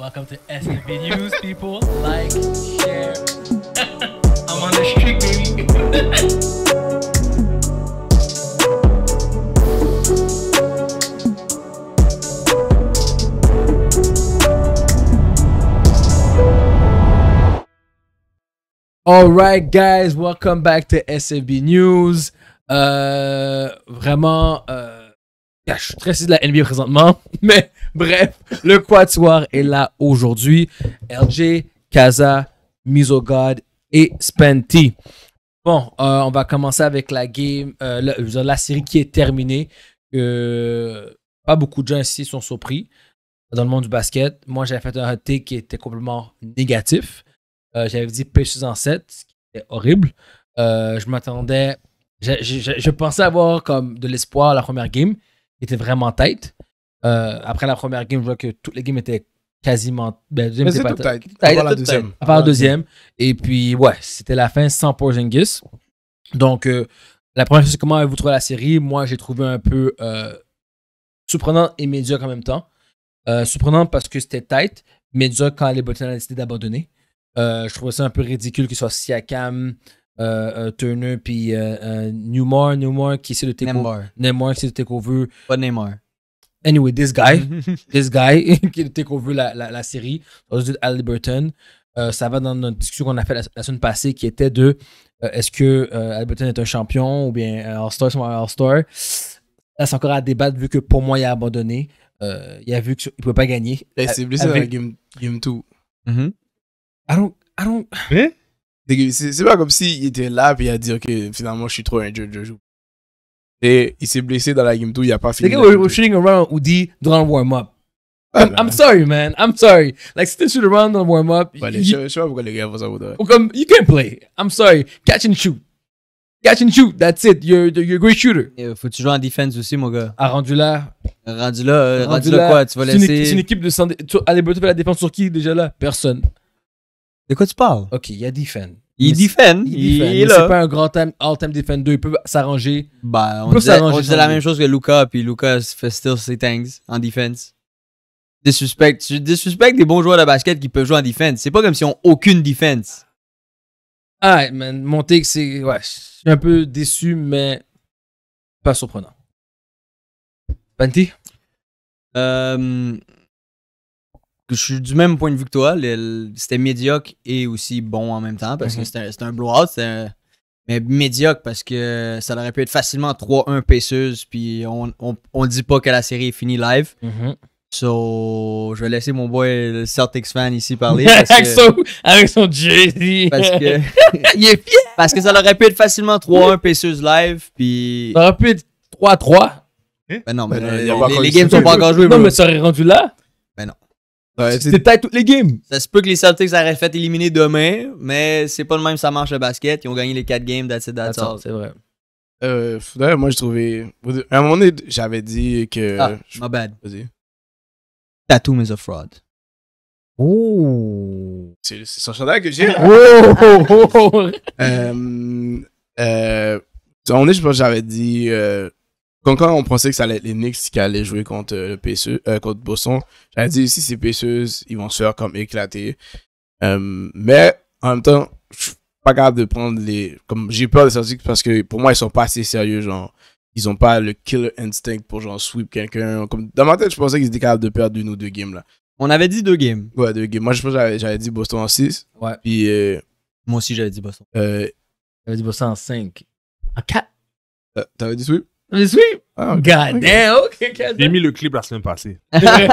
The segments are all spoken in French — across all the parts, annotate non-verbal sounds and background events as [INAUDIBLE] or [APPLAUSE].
Welcome to STV News, people. Like, share. [LAUGHS] I'm on the street, baby. [LAUGHS] All right, guys, welcome back to SAB News. Euh, vraiment, euh, je suis très de la NBA présentement, [LAUGHS] mais bref, le Quatuor est là aujourd'hui. LJ, Kaza, Misogod et Spenty. Bon, euh, on va commencer avec la game, euh, euh, la, série qui est terminée. pas beaucoup de gens ici sont surpris dans le monde du basket. Moi, j'avais fait un hot qui était complètement négatif. j'avais dit Pacers en 7, ce qui était horrible. je m'attendais, je, pensais avoir comme de l'espoir la première game était vraiment tight. Euh, après la première game, je vois que toutes les games étaient quasiment. Ben, deuxième pas tout tight. Avant la deuxième. Et puis, ouais, c'était la fin sans Porzingis. Donc, euh, la première chose, c'est comment vous trouvez la série Moi, j'ai trouvé un peu euh, surprenant et médiocre en même temps. surprenant parce que c'était tight, médiocre quand les bottines ont décidé d'abandonner. je trouvais ça un peu ridicule que si soit Siakam, euh, euh, Turner, puis euh, Newmar, Newmar qui essaie de take Neymar qui essaie de take Pas Neymar. Anyway, this guy, [LAUGHS] this guy [LAUGHS] qui take over la, la, la série, Al Burton. ça va dans notre discussion qu'on a faite la, semaine passée qui était de est-ce que euh, Alberton est un champion ou bien All-Star, c'est un All-Star. Là, c'est encore à débattre vu que pour moi, il a abandonné. il a vu qu'il ne pouvait pas gagner. Eh, c'est plus avec... game, game 2. I don't. I don't... Hein? C'est pas comme s'il était là et il a dit que finalement je suis trop injured, je joue. Et il s'est blessé dans la game 2, il a pas fini. The game we're, shooting around ou dit durant le warm-up. I'm ah, sorry, man. I'm sorry. Like, si tu shoot around dans le warm-up. je, sais pas pourquoi les gars font ça pour Comme, you can't play. I'm sorry. Catch and shoot. Catch and shoot. That's it. You're, you're a great shooter. Euh, faut toujours tu en defense aussi, mon gars. Ah, rendu là. Rendu là, euh, rendu, là, quoi Tu vas laisser. C'est une, équipe de. Allez, tu fais la défense sur qui déjà là Personne. De quoi tu parles? Ok, il y a defense. Il défend. Il, C'est pas un grand all-time defender. Il peut s'arranger. Bah, on, disait, la même chose que Luca, puis Luca fait still ses things en defense. Disrespect. Disrespect des bons joueurs de basket qui peuvent jouer en defense. C'est pas comme s'ils on aucune defense. Ah, man, take, c'est. Ouais, je suis un peu déçu, mais pas surprenant. Panty? Euh, je suis du même point de vue que toi. C'était médiocre et aussi bon en même temps parce que mhm. c'était un blowout. Mais médiocre parce que ça aurait pu être facilement 3-1 Pacers. Puis on, on, on, dit pas que la série est finie live. Mhm. So, je vais laisser mon boy le Celtics fan ici parler. [LAUGHS] avec, son, avec son jersey Parce que. [LAUGHS] il est fier! Parce que ça aurait pu être facilement 3-1 Pacers live. Puis. Ça aurait pu être 3-3. Ben non, ben mais les, games sont pas encore joués. Non, mais ça aurait rendu là? Ben non. C'était peut-être toutes les games. Ça se peut que les Celtics auraient fait éliminer demain, mais c'est pas le même, ça marche le basket. Ils ont gagné les 4 games, that's C'est vrai. Euh, moi, je trouvais. À un moment j'avais dit que. Ah, my bad. Vas-y. Tatum is a fraud. Oh! C'est son chandail que j'ai. [LAUGHS] oh! euh, euh, on est, je pense, j'avais dit. Euh, quand on pensait que ça allait être les Knicks qui allaient jouer contre le euh, euh, contre Boston, j'avais dit si c'est PSE, ils vont se faire comme éclater. Euh, mais en même temps, je suis pas capable de prendre les. Comme j'ai peur de Celtics parce que pour moi, ils sont pas assez sérieux, genre. Ils ont pas le killer instinct pour genre sweep quelqu'un. Comme dans ma tête, je pensais qu'ils étaient capables de perdre une ou deux games là. On avait dit deux games. Ouais, deux games. Moi, je pense que j'avais dit Boston en 6. Ouais. Puis. Moi aussi, j'avais dit Boston. j'avais dit Boston en 5. En 4. T'avais dit sweep Oh God ok, J'ai mis le clip la semaine passée. [LAUGHS] ah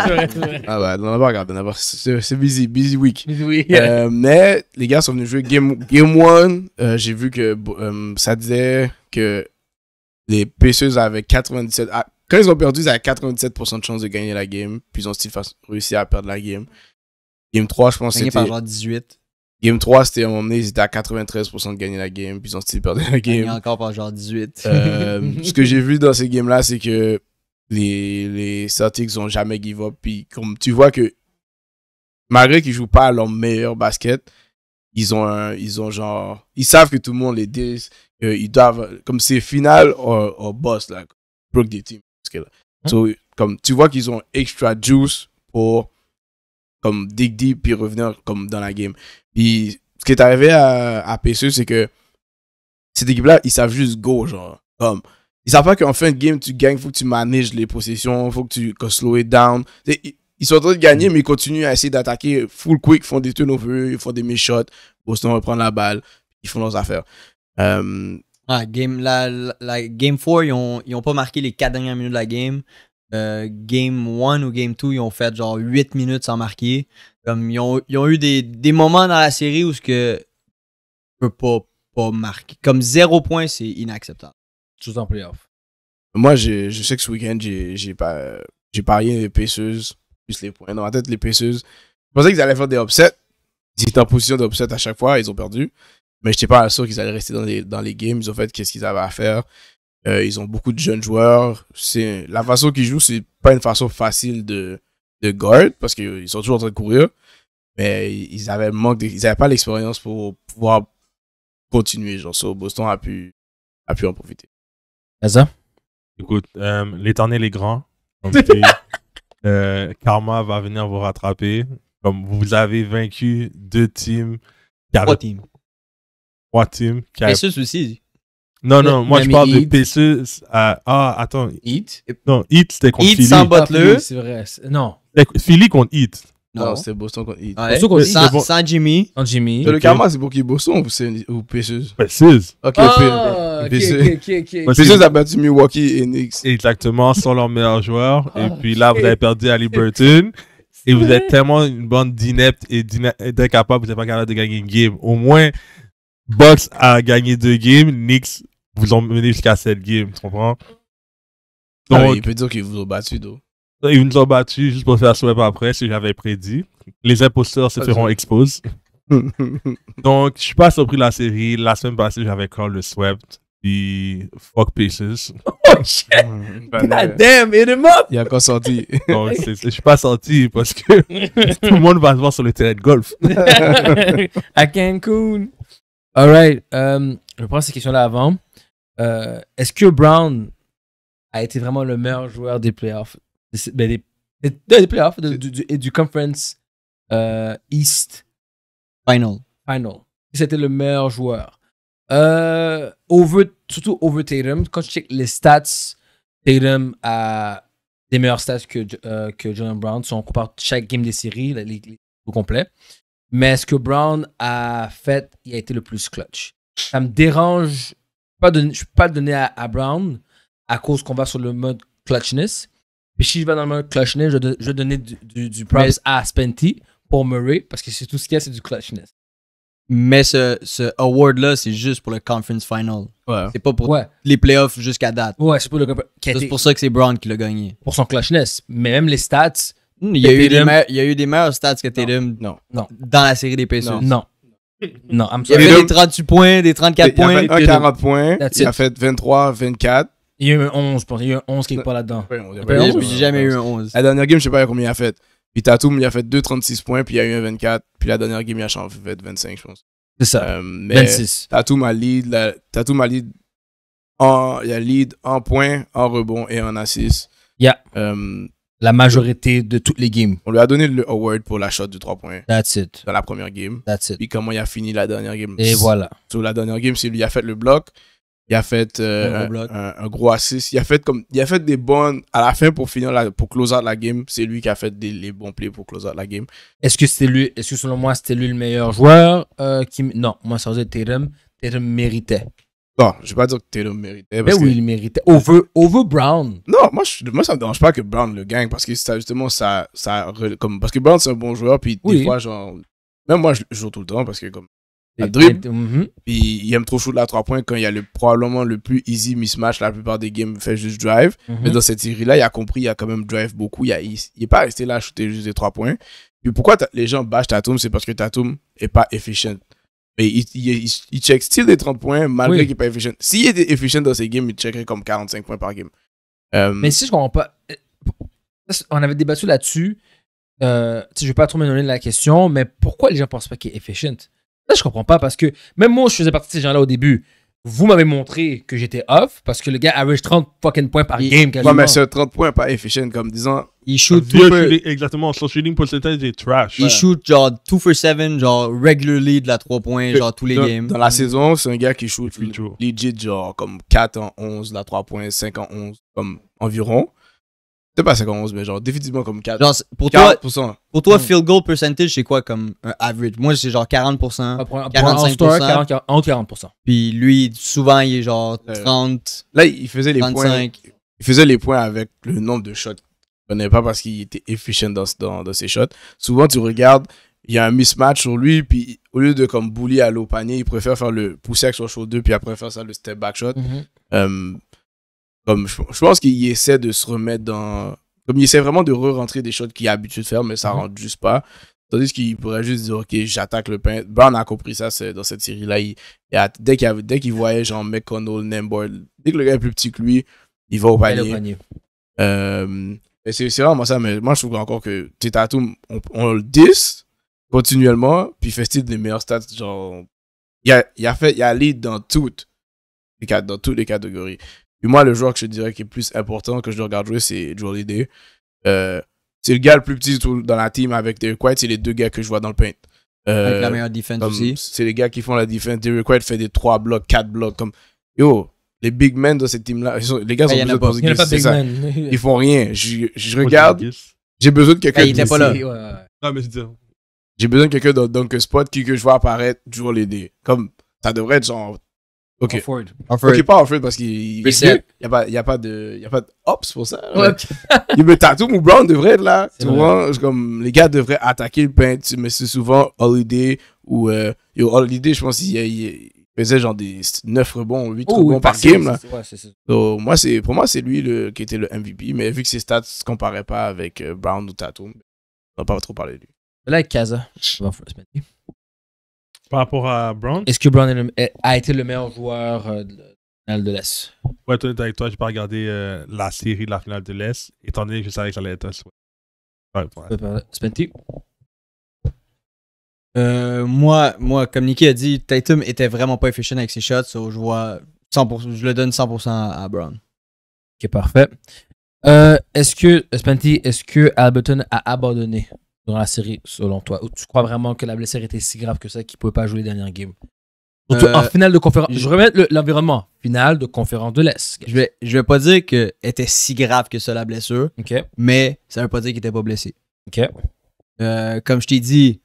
bah, on C'est busy, busy week. Euh, mais les gars sont venus jouer Game 1. Euh, j'ai vu que euh, ça disait que les PCs avaient 97. Ah, quand ils ont perdu, ils avaient 97% de chance de gagner la game. Puis ils ont réussi à perdre la game. Game 3, je pense que c'était. par genre 18. Game 3, c'était à un moment donné, ils étaient à 93% de gagner la game, puis ils ont still perdu la game. Gagné encore par genre 18. Euh, [LAUGHS] ce que j'ai vu dans ces games-là, c'est que les, les Celtics n'ont jamais give up. Puis comme tu vois que malgré qu'ils jouent pas leur meilleur basket, ils ont ils ont genre ils savent que tout le monde les dit ils doivent comme c'est final on boss là, broke the team Parce hein? comme tu vois qu'ils ont extra juice pour comme dig deep puis revenir comme dans la game. Puis ce qui est arrivé à, à c'est que cette équipe-là, ils savent juste go, genre. Comme, ils savent pas qu'en fin de game, tu gagnes, faut que tu manages les possessions, faut que tu slow it down. Ils, sont en train de gagner, mais ils continuent à essayer d'attaquer full quick, font des turnovers, ils font des shots Boston reprend la balle, ils font leurs affaires. Euh, ah, game, la, Game 4, ils n'ont ils ont pas marqué les 4 dernières minutes de la game. Euh, game 1 ou game 2, ils ont fait genre 8 minutes sans marquer. Comme ils ont, eu des, moments dans la série où ce que peut pas, pas marquer. Comme 0 point, c'est inacceptable. Tout en playoff. Moi, je, sais que ce week-end, j'ai parié les Pacers, plus les points. Dans ma tête, les pisseuses. Je pensais qu'ils allaient faire des upsets. Ils étaient en position d'upset à chaque fois, ils ont perdu. Mais je n'étais pas sûr qu'ils allaient rester dans les, dans les games. Ils ont fait qu'est-ce qu'ils avaient à faire. Euh, ils ont beaucoup de jeunes joueurs. C'est la façon qu'ils jouent, c'est pas une façon facile de, de parce qu'ils sont toujours en train de courir. Mais ils avaient manque, ils pas l'expérience pour pouvoir continuer. Genre, so Boston a pu, a pu en profiter. ça Écoute, euh, l'éternel est grand. [LAUGHS] Euh, karma va venir vous rattraper. Comme vous avez vaincu deux teams. Trois teams. Trois teams. Et ce souci. Non, non, moi je parle de PC. Ah, attends. Eat Non, Heat c'était contre Heat sans botte ah, C'est vrai. Non. Philly contre Heat. Non, c'est Boston contre Heat. Boston contre Heat. Sans, Jimmy. Sans Jimmy. Le karma, c'est pour qui Boston ou Pessus? Pessus. Ok, ah, Pessus a battu Milwaukee et Knicks. Exactement, sans leur meilleur joueur. Ah, et puis là, vous avez perdu à Liberton. Et vous êtes tellement une bande d'ineptes et d'incapables, vous n'êtes pas capable de gagner une game. Au moins, Box a gagné deux games, Knicks vous ont mené jusqu'à sept games, tu comprends? Ah, Donc, il peut dire qu'ils vous ont battu, d'eau. Ils nous ont battu juste pour faire sweep après, si j'avais prédit. Les imposteurs se ah, feront expose. [LAUGHS] Donc, je suis pas surpris de la série. La semaine passée, j'avais call le sweep. Puis, fuck pieces. [LAUGHS] oh shit! God damn, hit him up! Il a encore sorti. Je je suis pas sorti parce que [LAUGHS] tout le monde va se voir sur le terrain de golf. à Cancun. Euh, je prends ces questions-là avant. Euh, est-ce que Brown a été vraiment le meilleur joueur des playoffs, des, ben, playoffs du, et du conference euh, East Final. Final. C'était le meilleur joueur. surtout over Tatum. Quand je check les stats, Tatum a des meilleurs stats que, que John Brown. Si on compare chaque game des séries, les, les, au complet. Mais ce que Brown a fait, il a été le plus clutch. Ça me dérange. Pas je ne peux pas le donner à, Brown à cause qu'on va sur le mode clutchness. Puis si je vais dans le mode clutchness, je, vais donner du, du, à Spenty pour Murray parce que c'est tout ce qu'il y a, c'est du clutchness. Mais ce, ce award-là, c'est juste pour le conference final. Ouais. C'est pas pour les playoffs jusqu'à date. Ouais, c'est pour le. C'est pour ça que c'est Brown qui l'a gagné. Pour son clutchness. Mais même les stats, Hmm, il y, a eu des meilleurs stats que Tatum non. non. dans la série des Pacers. Non. Non, Il y a eu des 38 points, des 34 points. Il a fait un 40 points. Il a fait 23, 24. Il y a eu un 11, je pense. Il y a eu un 11 qui n'est pas là-dedans. J'ai jamais eu un 11. La dernière game, je sais pas combien il a fait. Puis Tatum, il a fait 36 points, puis il y a eu un 24. Puis la dernière game, il a changé fait 25, je pense. C'est ça. 26. Euh, Tatum a lead, la, Tatum a lead en, il a lead en points, en rebond et en assist. Yeah. Euh, la majorité de toutes les games. On lui a donné le award pour la shot de 3 points. That's it. Dans la première game. That's it. Puis comment il a fini la dernière game. Et voilà. Sur la dernière game, c'est lui, il a fait le bloc. Il a fait euh, un, gros assist. Il a fait comme il a fait des bonnes à la fin pour finir la, pour close out la game. C'est lui qui a fait les bons plays pour close out la game. Est-ce que c'était lui Est-ce que selon moi c'était lui le meilleur joueur euh, qui, Non, moi ça faisait Terem. Terem méritait. Non, je vais pas dire que Tatum méritait. Ben parce mais oui, il méritait. Over, over Brown. Non, moi, je, moi, ça me dérange pas que Brown le gagne parce que justement, ça, ça. Comme, parce que Brown, c'est un bon joueur, puis des fois, genre. Même moi, je joue tout le temps parce que, comme. La dribble. Mm-hmm. Puis il aime trop shooter la 3 points quand il y a le, probablement le plus easy mismatch. La plupart des games fait juste drive. Mm-hmm. Mais dans cette série-là, il a compris, il a quand même drive beaucoup. Il n'est pas resté là à shooter juste des 3 points. Puis pourquoi les gens bâchent Tatum C'est parce que Tatum n'est pas efficient. Mais il, il, still des 30 points malgré qu'il n'est pas efficient. S'il était efficient dans ses games, il checkerait comme 45 points par game. Euh, mais si je comprends pas. Euh, on avait débattu là-dessus. Euh, je vais pas trop me donner la question, mais pourquoi les gens pensent pas qu'il est efficient? Là, je comprends pas parce que même moi, je faisais partie de ces gens-là au début vous m'avez montré que j'étais off parce que le gars average 30 fucking points par game quasiment. Ouais, mais c'est 30 points pas efficient, comme disant. Il shoot deux Exactement, son shooting percentage est trash. Il shoot genre 2 for 7, genre regularly de la 3 points, genre tous les games. Dans la saison, c'est un gars qui shoot legit genre comme 4 en 11, la 3 points, 5 en 11, comme environ. T'es pas 51, mais genre, définitivement comme 4. Genre, pour toi, pour toi, hmm. field goal percentage, c'est quoi comme un average? Moi, c'est genre 40%, pour 45%. Ah, pour 40, Puis lui, souvent, il est genre 30. Euh, là, il faisait les points. Il faisait les points avec le nombre de shots qu'on connaît pas parce qu'il était efficient dans, dans, ses shots. Souvent, tu regardes, il y a un mismatch sur lui, puis au lieu de comme bully à l'eau panier, il préfère faire le pousser avec son show 2, puis après faire ça, le step back shot. Mhm. Euh, comme je, pense qu'il essaie de se remettre dans. Comme il essaie vraiment de re-rentrer des choses qu'il a l'habitude de faire, mais ça ne mhm. rentre juste pas. Tandis qu'il pourrait juste dire, OK, j'attaque le pain. Brown a compris ça dans cette série-là. Il, dès qu'il voyait genre McConnell, Nimble, dès que le gars est plus petit que lui, il va au panier. panier. Euh, c'est vraiment ça, mais moi je trouve encore que Tatum, on, le dit continuellement, puis style des meilleurs stats. Genre, il y a, il a, fait, il a lead dans toutes, les, dans toutes les catégories. Puis moi, le joueur que je dirais qui est plus important que je regarde jouer, c'est Joel D. Euh, c'est le gars le plus petit dans la team avec Derek White. C'est les deux gars que je vois dans le paint. Euh, avec la meilleure defense aussi. C'est les gars qui font la defense. Derek White fait des 3 blocs, 4 blocs. Comme... Yo, les big men de cette team-là, les gars ah, sont des big men. [LAUGHS] Ils font rien. Je, je regarde. J'ai besoin de quelqu'un ah, il pas là. Non, mais J'ai besoin de quelqu'un dans un Spot qui, que je vois apparaître, toujours l'aider. Comme, ça devrait être genre Ok. Ok, pas fait parce qu'il n'y a, pas, y a pas de y a pas ops pour ça. [LAUGHS] il me tatoue, ou Brown devrait être là. comme les gars devraient attaquer le paint, mais c'est souvent Holiday ou euh, yo, Holiday, je pense qu'il faisait genre des 9 rebonds, 8 rebonds par game. Là. moi, c'est, pour moi, c'est lui le, qui était le MVP, mais vu que ses stats se comparaient pas avec euh, Brown ou Tatum, on va pas trop parler de lui. Là, avec Kaza, par rapport à Brown Est-ce que Brown a été le meilleur joueur euh, de la finale de l'Est Ouais, toi, avec toi, j'ai pas regardé euh, la série de la finale de l'Est, étant donné que je savais que ça allait être Ouais, Spenty euh, moi, moi, comme Nicky a dit, Tatum était vraiment pas efficient avec ses shots, so je, vois 100%, je le donne 100% à Brown. Ok, parfait. est-ce que, Spenty, est-ce que Alberton a abandonné dans la série, selon toi? Ou tu crois vraiment que la blessure était si grave que ça qu'il ne pouvait pas jouer les dernières games? Surtout en euh, finale de conférence. Je, remets l'environnement. finale de conférence de l'Est. Je vais, je vais pas dire que était si grave que ça, la blessure. Mais ça veut pas dire qu'il était pas blessé. Euh, comme je t'ai dit,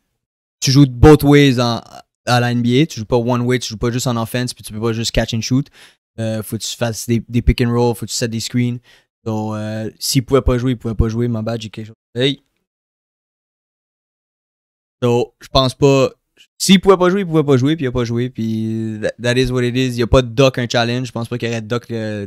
tu joues both ways à la NBA. Tu joues pas one way, tu joues pas juste en offense, puis tu peux pas juste catch and shoot. Euh, faut que tu fasses des, pick and roll, faut que tu set des screens. Donc, s'il pouvait pas jouer, il pouvait pas jouer. Ma badge j'ai quelque chose. Hey, donc, je pense pas. S'il pouvait pas jouer, il pouvait pas jouer, puis il a pas joué, puis that, is what it is. Il y a pas de doc un challenge. Je pense pas qu'il y ait de doc. Euh,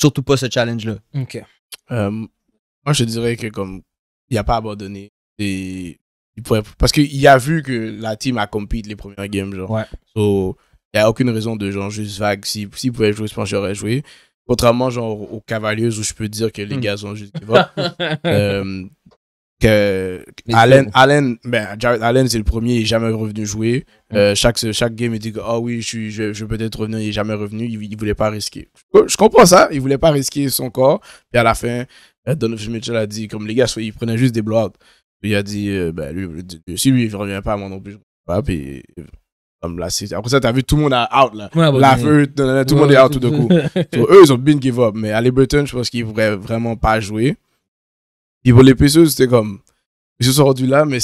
surtout pas ce challenge-là. OK. Euh, moi, je dirais que comme il a pas abandonné. Et il parce qu'il a vu que la team a compete les premières games. Genre. Ouais. So, il n'y a aucune raison de genre juste vague. S'il si, si pouvait jouer, je pense que j'aurais joué. Contrairement genre aux Cavaliers où je peux dire que les hmm. gars sont juste [LAUGHS] que Allen, Allen, ben Jared Allen c'est le premier, il est jamais revenu jouer. Euh, chaque chaque game il dit ah oh oui je vais je, peut-être revenir, il est jamais revenu, il, ne voulait pas risquer. Je, comprends ça, il voulait pas risquer son corps. Puis à la fin, euh, Donovan Mitchell a dit comme les gars, ils prenaient juste des blowouts. il a dit euh, ben lui, si lui il revient pas à moi non plus, Puis comme là, après ça tu as vu tout le monde est out là, ouais, bah, tout le monde est out tout de coup. [LAUGHS] eux ils ont been give up, mais à Liberton, je pense qu'il pourrait vraiment pas jouer. Il pour les c'était comme. Ils se sont rendus là, mais.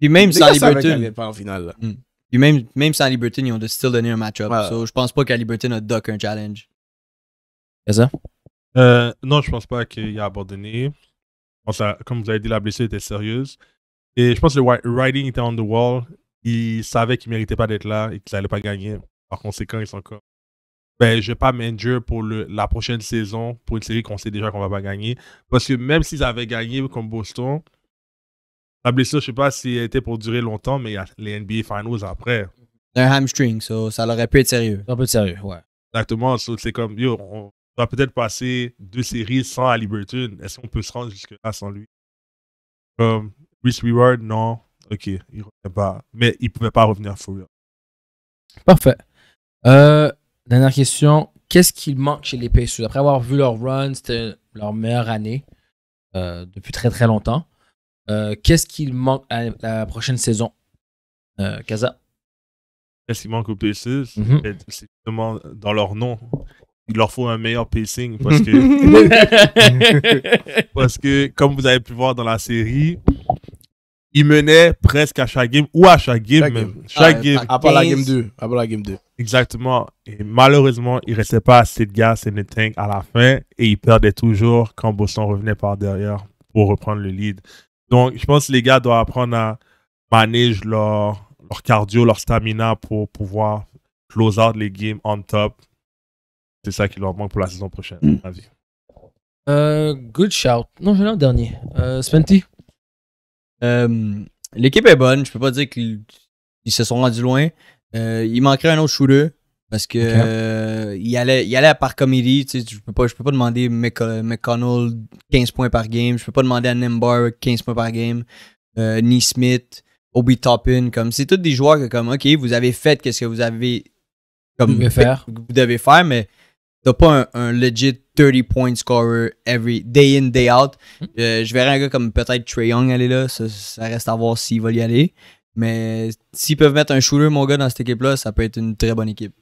Puis même sans Liberton. pas en finale. Hmm. même, même sans Liberton, ils ont de still donner un match-up. Donc So, je pense pas qu'à Liberton a duck un challenge. C'est ça? Euh, non, je pense pas qu'il a abandonné. comme vous avez dit, la blessure était sérieuse. Et je pense que le riding était on the wall. il savait qu'il ne pas d'être là et qu'il allait pas gagner. Par conséquent, ils sont encore ben, je vais pas dire pour le, la prochaine saison, pour une série qu'on sait déjà qu'on va pas gagner. Parce que même s'ils avaient gagné comme Boston, la blessure, je sais pas si elle était pour durer longtemps, mais il y a les NBA Finals après. Un hamstring, ça aurait pu être sérieux. Un peu sérieux, ouais. Exactement, c'est comme, yo, on va peut-être passer deux séries sans Halliburton. Est-ce qu'on peut se rendre jusque-là sans lui? Comme, Rich Reward, non. Ok, il pas. Mais il pouvait pas revenir full. Parfait. Euh, Dernière question. Qu'est-ce qu'il manque chez les PSU? Après avoir vu leur run, c'était leur meilleure année euh, depuis très très longtemps. Euh, qu'est-ce qu'il manque à la prochaine saison, euh, Kaza? Qu'est-ce qui manque aux PSU, mhm. ben, C'est justement dans leur nom. Il leur faut un meilleur pacing parce que, [LAUGHS] [LAUGHS] parce que comme vous avez pu voir dans la série, il menait presque à chaque game ou à chaque game chaque même. Game. Chaque game. À, part la game 2. la game 2. Exactement. Et malheureusement, il restait pas assez de gars, c'est tank à la fin et il perdait toujours quand Boston revenait par derrière pour reprendre le lead. Donc, je pense que les gars doivent apprendre à manager leur, leur cardio, leur stamina pour pouvoir close out les games on top. C'est ça qui leur manque pour la saison prochaine, à hmm. euh, good shout. Non, j'ai dernier. Euh, Spenty euh, l'équipe est bonne. Je peux pas dire qu'ils se sont rendus loin. Euh, il manquerait un autre shooter. Parce que euh, il, allait, il allait par comédie. je peux je peux pas demander McConnell 15 points par game. Je peux pas demander à Nimbar 15 points par game. ni Smith, Obi Toppin. c'est tous des joueurs que comme ok, vous avez fait qu'est-ce que vous avez comme vous faire. Vous devez faire, mais t'as pas un, legit 30 point scorer every day in, day out. Hmm. Euh, je verrais un gars comme peut-être Trey Young aller là. Ça, reste à voir s'il va y aller. Mais s'ils peuvent mettre un shooter, mon gars, dans cette équipe-là, ça peut être une très bonne équipe.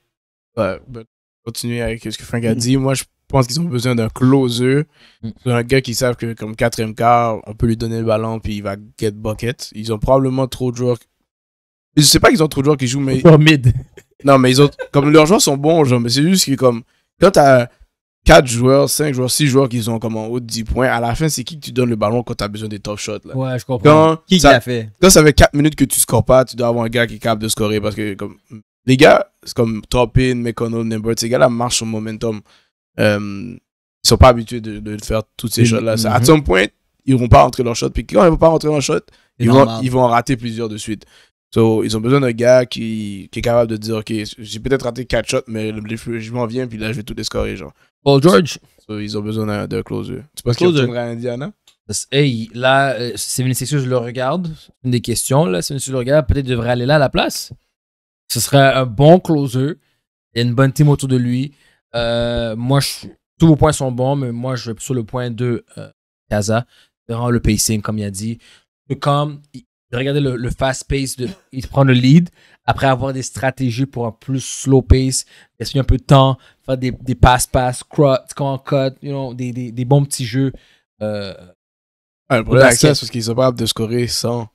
Ouais, ben, continuer avec ce que Frank a dit. Moi, je pense qu'ils ont besoin d'un closer, hmm. Un gars qui savent que comme quatrième quart, on peut lui donner le ballon puis il va get bucket. Ils ont probablement trop de joueurs. Je sais pas qu'ils ont trop de joueurs qui jouent, mais. mid. Non, mais ils ont. Comme leurs joueurs sont bons, genre, mais c'est juste qu'ils comme quand tu as 4 joueurs, 5 joueurs, 6 joueurs qui ont comme en haut de 10 points, à la fin, c'est qui que tu donnes le ballon quand tu as besoin des top shots. Là. Ouais, je comprends. Quand qui ça, fait Quand ça fait 4 minutes que tu scores pas, tu dois avoir un gars qui est capable de scorer parce que comme, les gars, c'est comme Toppin, McConnell, Nimbert, ces gars-là marchent sur momentum. Euh, ils sont pas habitués de, faire toutes ces mm-hmm. shots-là. À À mm-hmm. point, ils vont pas rentrer leur shot. Puis quand ils vont pas rentrer leur shot, ils vont en rater plusieurs de suite. So, ils ont besoin d'un gars qui, est capable de dire, OK, j'ai peut-être raté 4 shots, mais je m'en viens, puis là, je vais tout escorer, genre. Paul George. ils ont besoin d'un closer. Tu penses qu'il à Indiana? Hey, là, une euh, je le regarde. Une des questions, là, c'est le regarde. Peut-être devrait aller là à la place. Ce serait un bon closer. Il y a une bonne team autour de lui. Euh, moi, je, tous vos points sont bons, mais moi, je vais sur le point 2, euh, Kaza. durant le pacing, comme il a dit. Comme de regarder le, fast pace, de, il prend le lead, après avoir des stratégies pour un plus slow pace, gaspiller un peu de temps, faire des, des pass-pass, crot, cut, you know, des, des, bons petits jeux. Euh, le problème avec ça, c'est qu'ils sont capables de scorer sans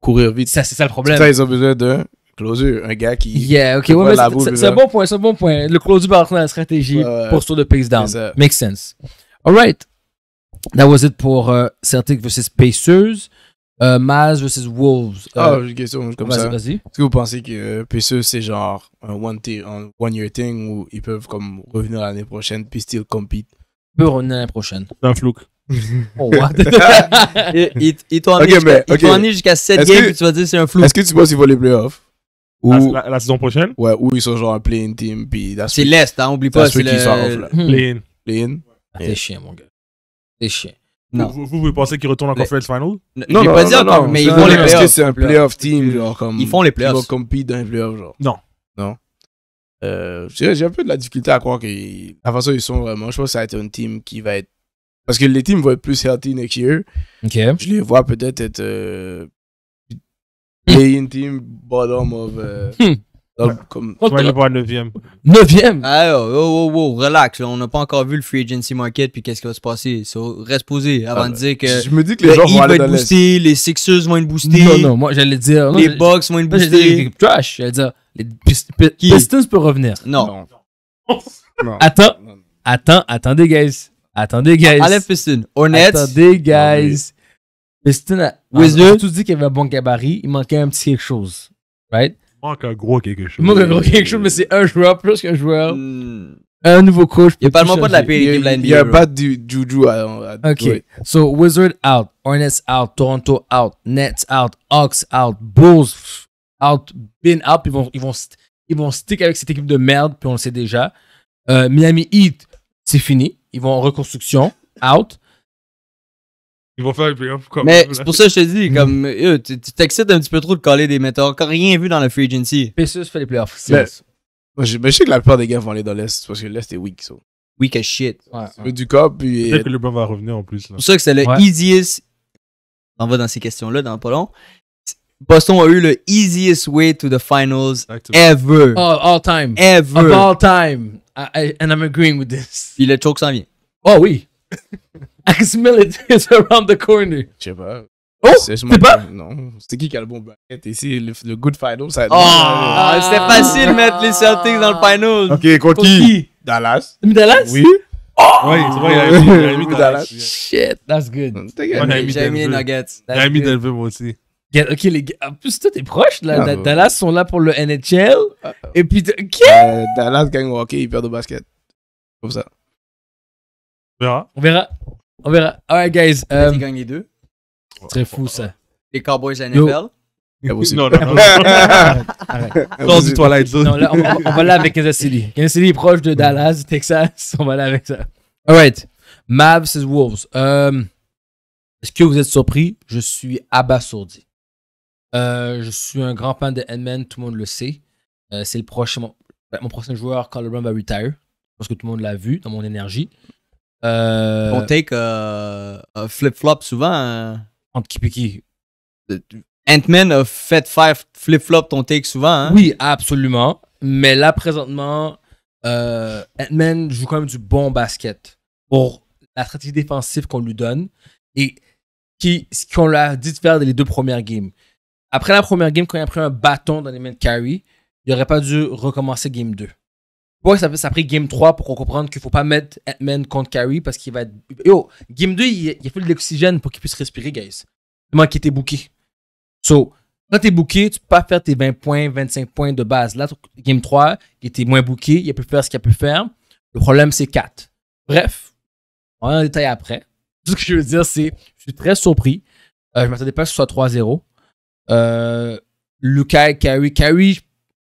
courir vite. Ça, c'est ça le problème. Ça, ils ont besoin de closure, un gars qui. Yeah, ok, ouais, c'est un bon point, c'est un bon point. Le closure par à la stratégie pour pour sur de pace down. Makes sense. All right. That was it pour certic euh, Celtic versus Pacers. Euh, Maz versus Wolves. Euh, ah, j'ai une question comme ça. Est-ce que vous pensez que euh, PSE, c'est genre un one-year one, thing où ils peuvent comme revenir l'année prochaine puis still compete Ils revenir l'année prochaine. C'est un flou. [LAUGHS] oh, what? [LAUGHS] ils jusqu'à 7 games et tu vas dire c'est un flou. Est-ce que tu penses qu'ils vont les playoffs? la, saison prochaine? Ouais, ou ils sont genre un play-in team puis C'est l'Est, hein, oublie pas. C'est celui qui le... off hmm. Play-in. Ah, chiant, mon gars. T'es chiant. Vous, vous, pensez qu'ils retournent encore faire le final Non, non, pas non, mais ils font les playoffs. Parce que c'est un playoff team, euh, genre, comme. Ils font les playoffs. Ils vont compter dans les playoffs, genre. Non. Non. Euh, j'ai un peu de la difficulté à croire que la façon ils sont vraiment, je pense que ça va être une team qui va être. Parce que les teams vont être plus healthy next year. Ok. Je les vois peut-être être. être euh, team bottom of. [LAUGHS] Dans vas comme, voir le 9e. 9e? Ah, oh oh relax. On n'a pas encore vu le free agency market puis qu'est-ce qui va se passer. reste posé avant de ah, dire que. Je me dis que les gens vont aller être boostés, les Sixers vont être boostés. Non, non, moi, j'allais dire. les Bucks vont être boostés. les trash. J'allais dire. Les Pistons peuvent revenir. Non. [LAUGHS] Attends. Attends, attendez, guys. Attendez, guys. Allez, Pistons. honnête Attendez, guys. Pistons, on a tout dit qu'il y avait un bon gabarit. Il manquait un petit quelque chose. Right? manque un gros quelque chose. Il manque un gros quelque chose, mais c'est un joueur plus qu'un joueur. Hmm. Un nouveau coach. Il parle pas de la de la Il n'y a pas du Juju euh, à, OK. So, Wizard out, Hornets out, Toronto out, Nets out, Hawks out, Bulls out, Bin out. ils vont, ils, vont, ils vont stick avec cette équipe de merde, puis on le sait déjà. Euh, Miami Heat, c'est fini. Ils vont en reconstruction, out. Ils vont faire les hein, playoffs. mais c'est pour ça que je te dis, mm. comme, euh, tu t'excites un petit peu trop de coller des metteurs Quand rien vu dans la free agency. Pessus fait les playoffs. Ben, mais, ben, je, sais que la plupart des gars vont aller dans l'Est parce que l'Est est weak, Weak as shit. Ouais, Du cop, puis. peut euh, que le LeBron va revenir en plus. C'est pour ça que c'est le easiest. On va dans ces questions-là dans pas long. Boston a eu le easiest way to the finals ever. All, time. Ever. Of all time. and I'm agreeing with this. Puis le choke s'en vient. Oh oui. [LAUGHS] Axe [LAUGHS] is around the corner. Je sais pas. Oh! C'est pas? Non. C'est qui qui a le bon bracket ici? Le, le good final, ça. Oh! Euh, ah, c'était ah! facile de mettre les Celtics dans le final. Ok, contre, qui? Dallas. Dallas? Oui. Oh! Oui, c'est vrai, il a [LAUGHS] mis Dallas. Shit, that's good. On a mis Jamie Nuggets. J'ai mis Denver, moi aussi. Ok, les gars, en plus, toi, t'es proche, là. Ah, Dallas sont là pour le NHL. Ah. et puis, ok. Euh, Dallas gagne au hockey, Il perd au basket. Comme ça. On verra. On verra. On verra. Alright, guys. Euh, les deux. Très fou, ça. Les Cowboys NFL. Non, non, non. a du Non, on, va là avec Kansas City. Kansas City est proche de Dallas, Texas. On va là avec ça. Alright. Mavs et Wolves. Um, est-ce que vous êtes surpris? Je suis abasourdi. Euh, je suis un grand fan de Edman, tout le monde le sait. Euh, c'est le prochain, mon, ben, prochain joueur quand LeBron va retire. Parce que tout le monde l'a vu dans mon énergie. Euh... take euh, flip-flop souvent. Hein? Entre Ant-Man a fait faire flip-flop ton take souvent. Hein. Oui, absolument. Mais là, présentement, euh, Ant-Man joue quand même du bon basket pour la stratégie défensive qu'on lui donne et qui, ce qu'on lui a dit de faire dans les deux premières games. Après la première game, quand il a pris un bâton dans les mains de Carrie, il n'aurait pas dû recommencer game 2. Pourquoi ça, ça a pris game 3 pour comprendre qu'il ne faut pas mettre ant contre Carrie parce qu'il va être. Yo, game 2, il, a fallu de l'oxygène pour qu'il puisse respirer, guys. moi qui était booké. So, quand t'es booké, tu peux pas faire tes 20 points, 25 points de base. Là, game 3, il était moins booké, il a pu faire ce qu'il a pu faire. Le problème, c'est 4. Bref, on va en détail après. Tout [LAUGHS] ce que je veux dire, c'est je suis très surpris. Je euh, je m'attendais pas que ce soit 3-0. Euh, Carrie, Carrie, je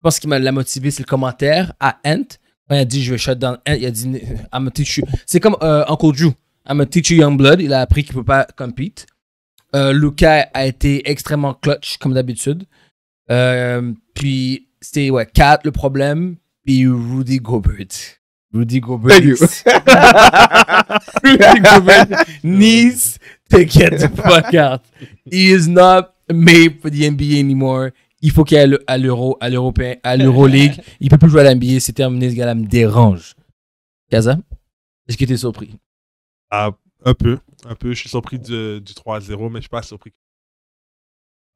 pense qu'il m'a motivé, c'est le commentaire à Ant il a dit je vais shut down, il a dit I'm a teacher ». C'est comme euh, Uncle Drew. I'm a teacher young blood. Il a appris qu'il ne peut pas compete. Euh, Luca a été extrêmement clutch comme d'habitude. Euh, puis c'était ouais, Kat le problème. Puis Rudy Gobert. Rudy Gobert. [LAUGHS] Rudy Gobert needs to get the fuck out. He is not made for the NBA anymore il faut qu'il aille à l'euro, à l'européen, à [LAUGHS] l'Euroleague. il peut plus jouer à l'NBA, c'est terminé, ce gars-là me dérange. Kaza, est-ce que tu es surpris? Ah, un peu, un peu. Je suis surpris du, 3-0, mais je suis pas surpris.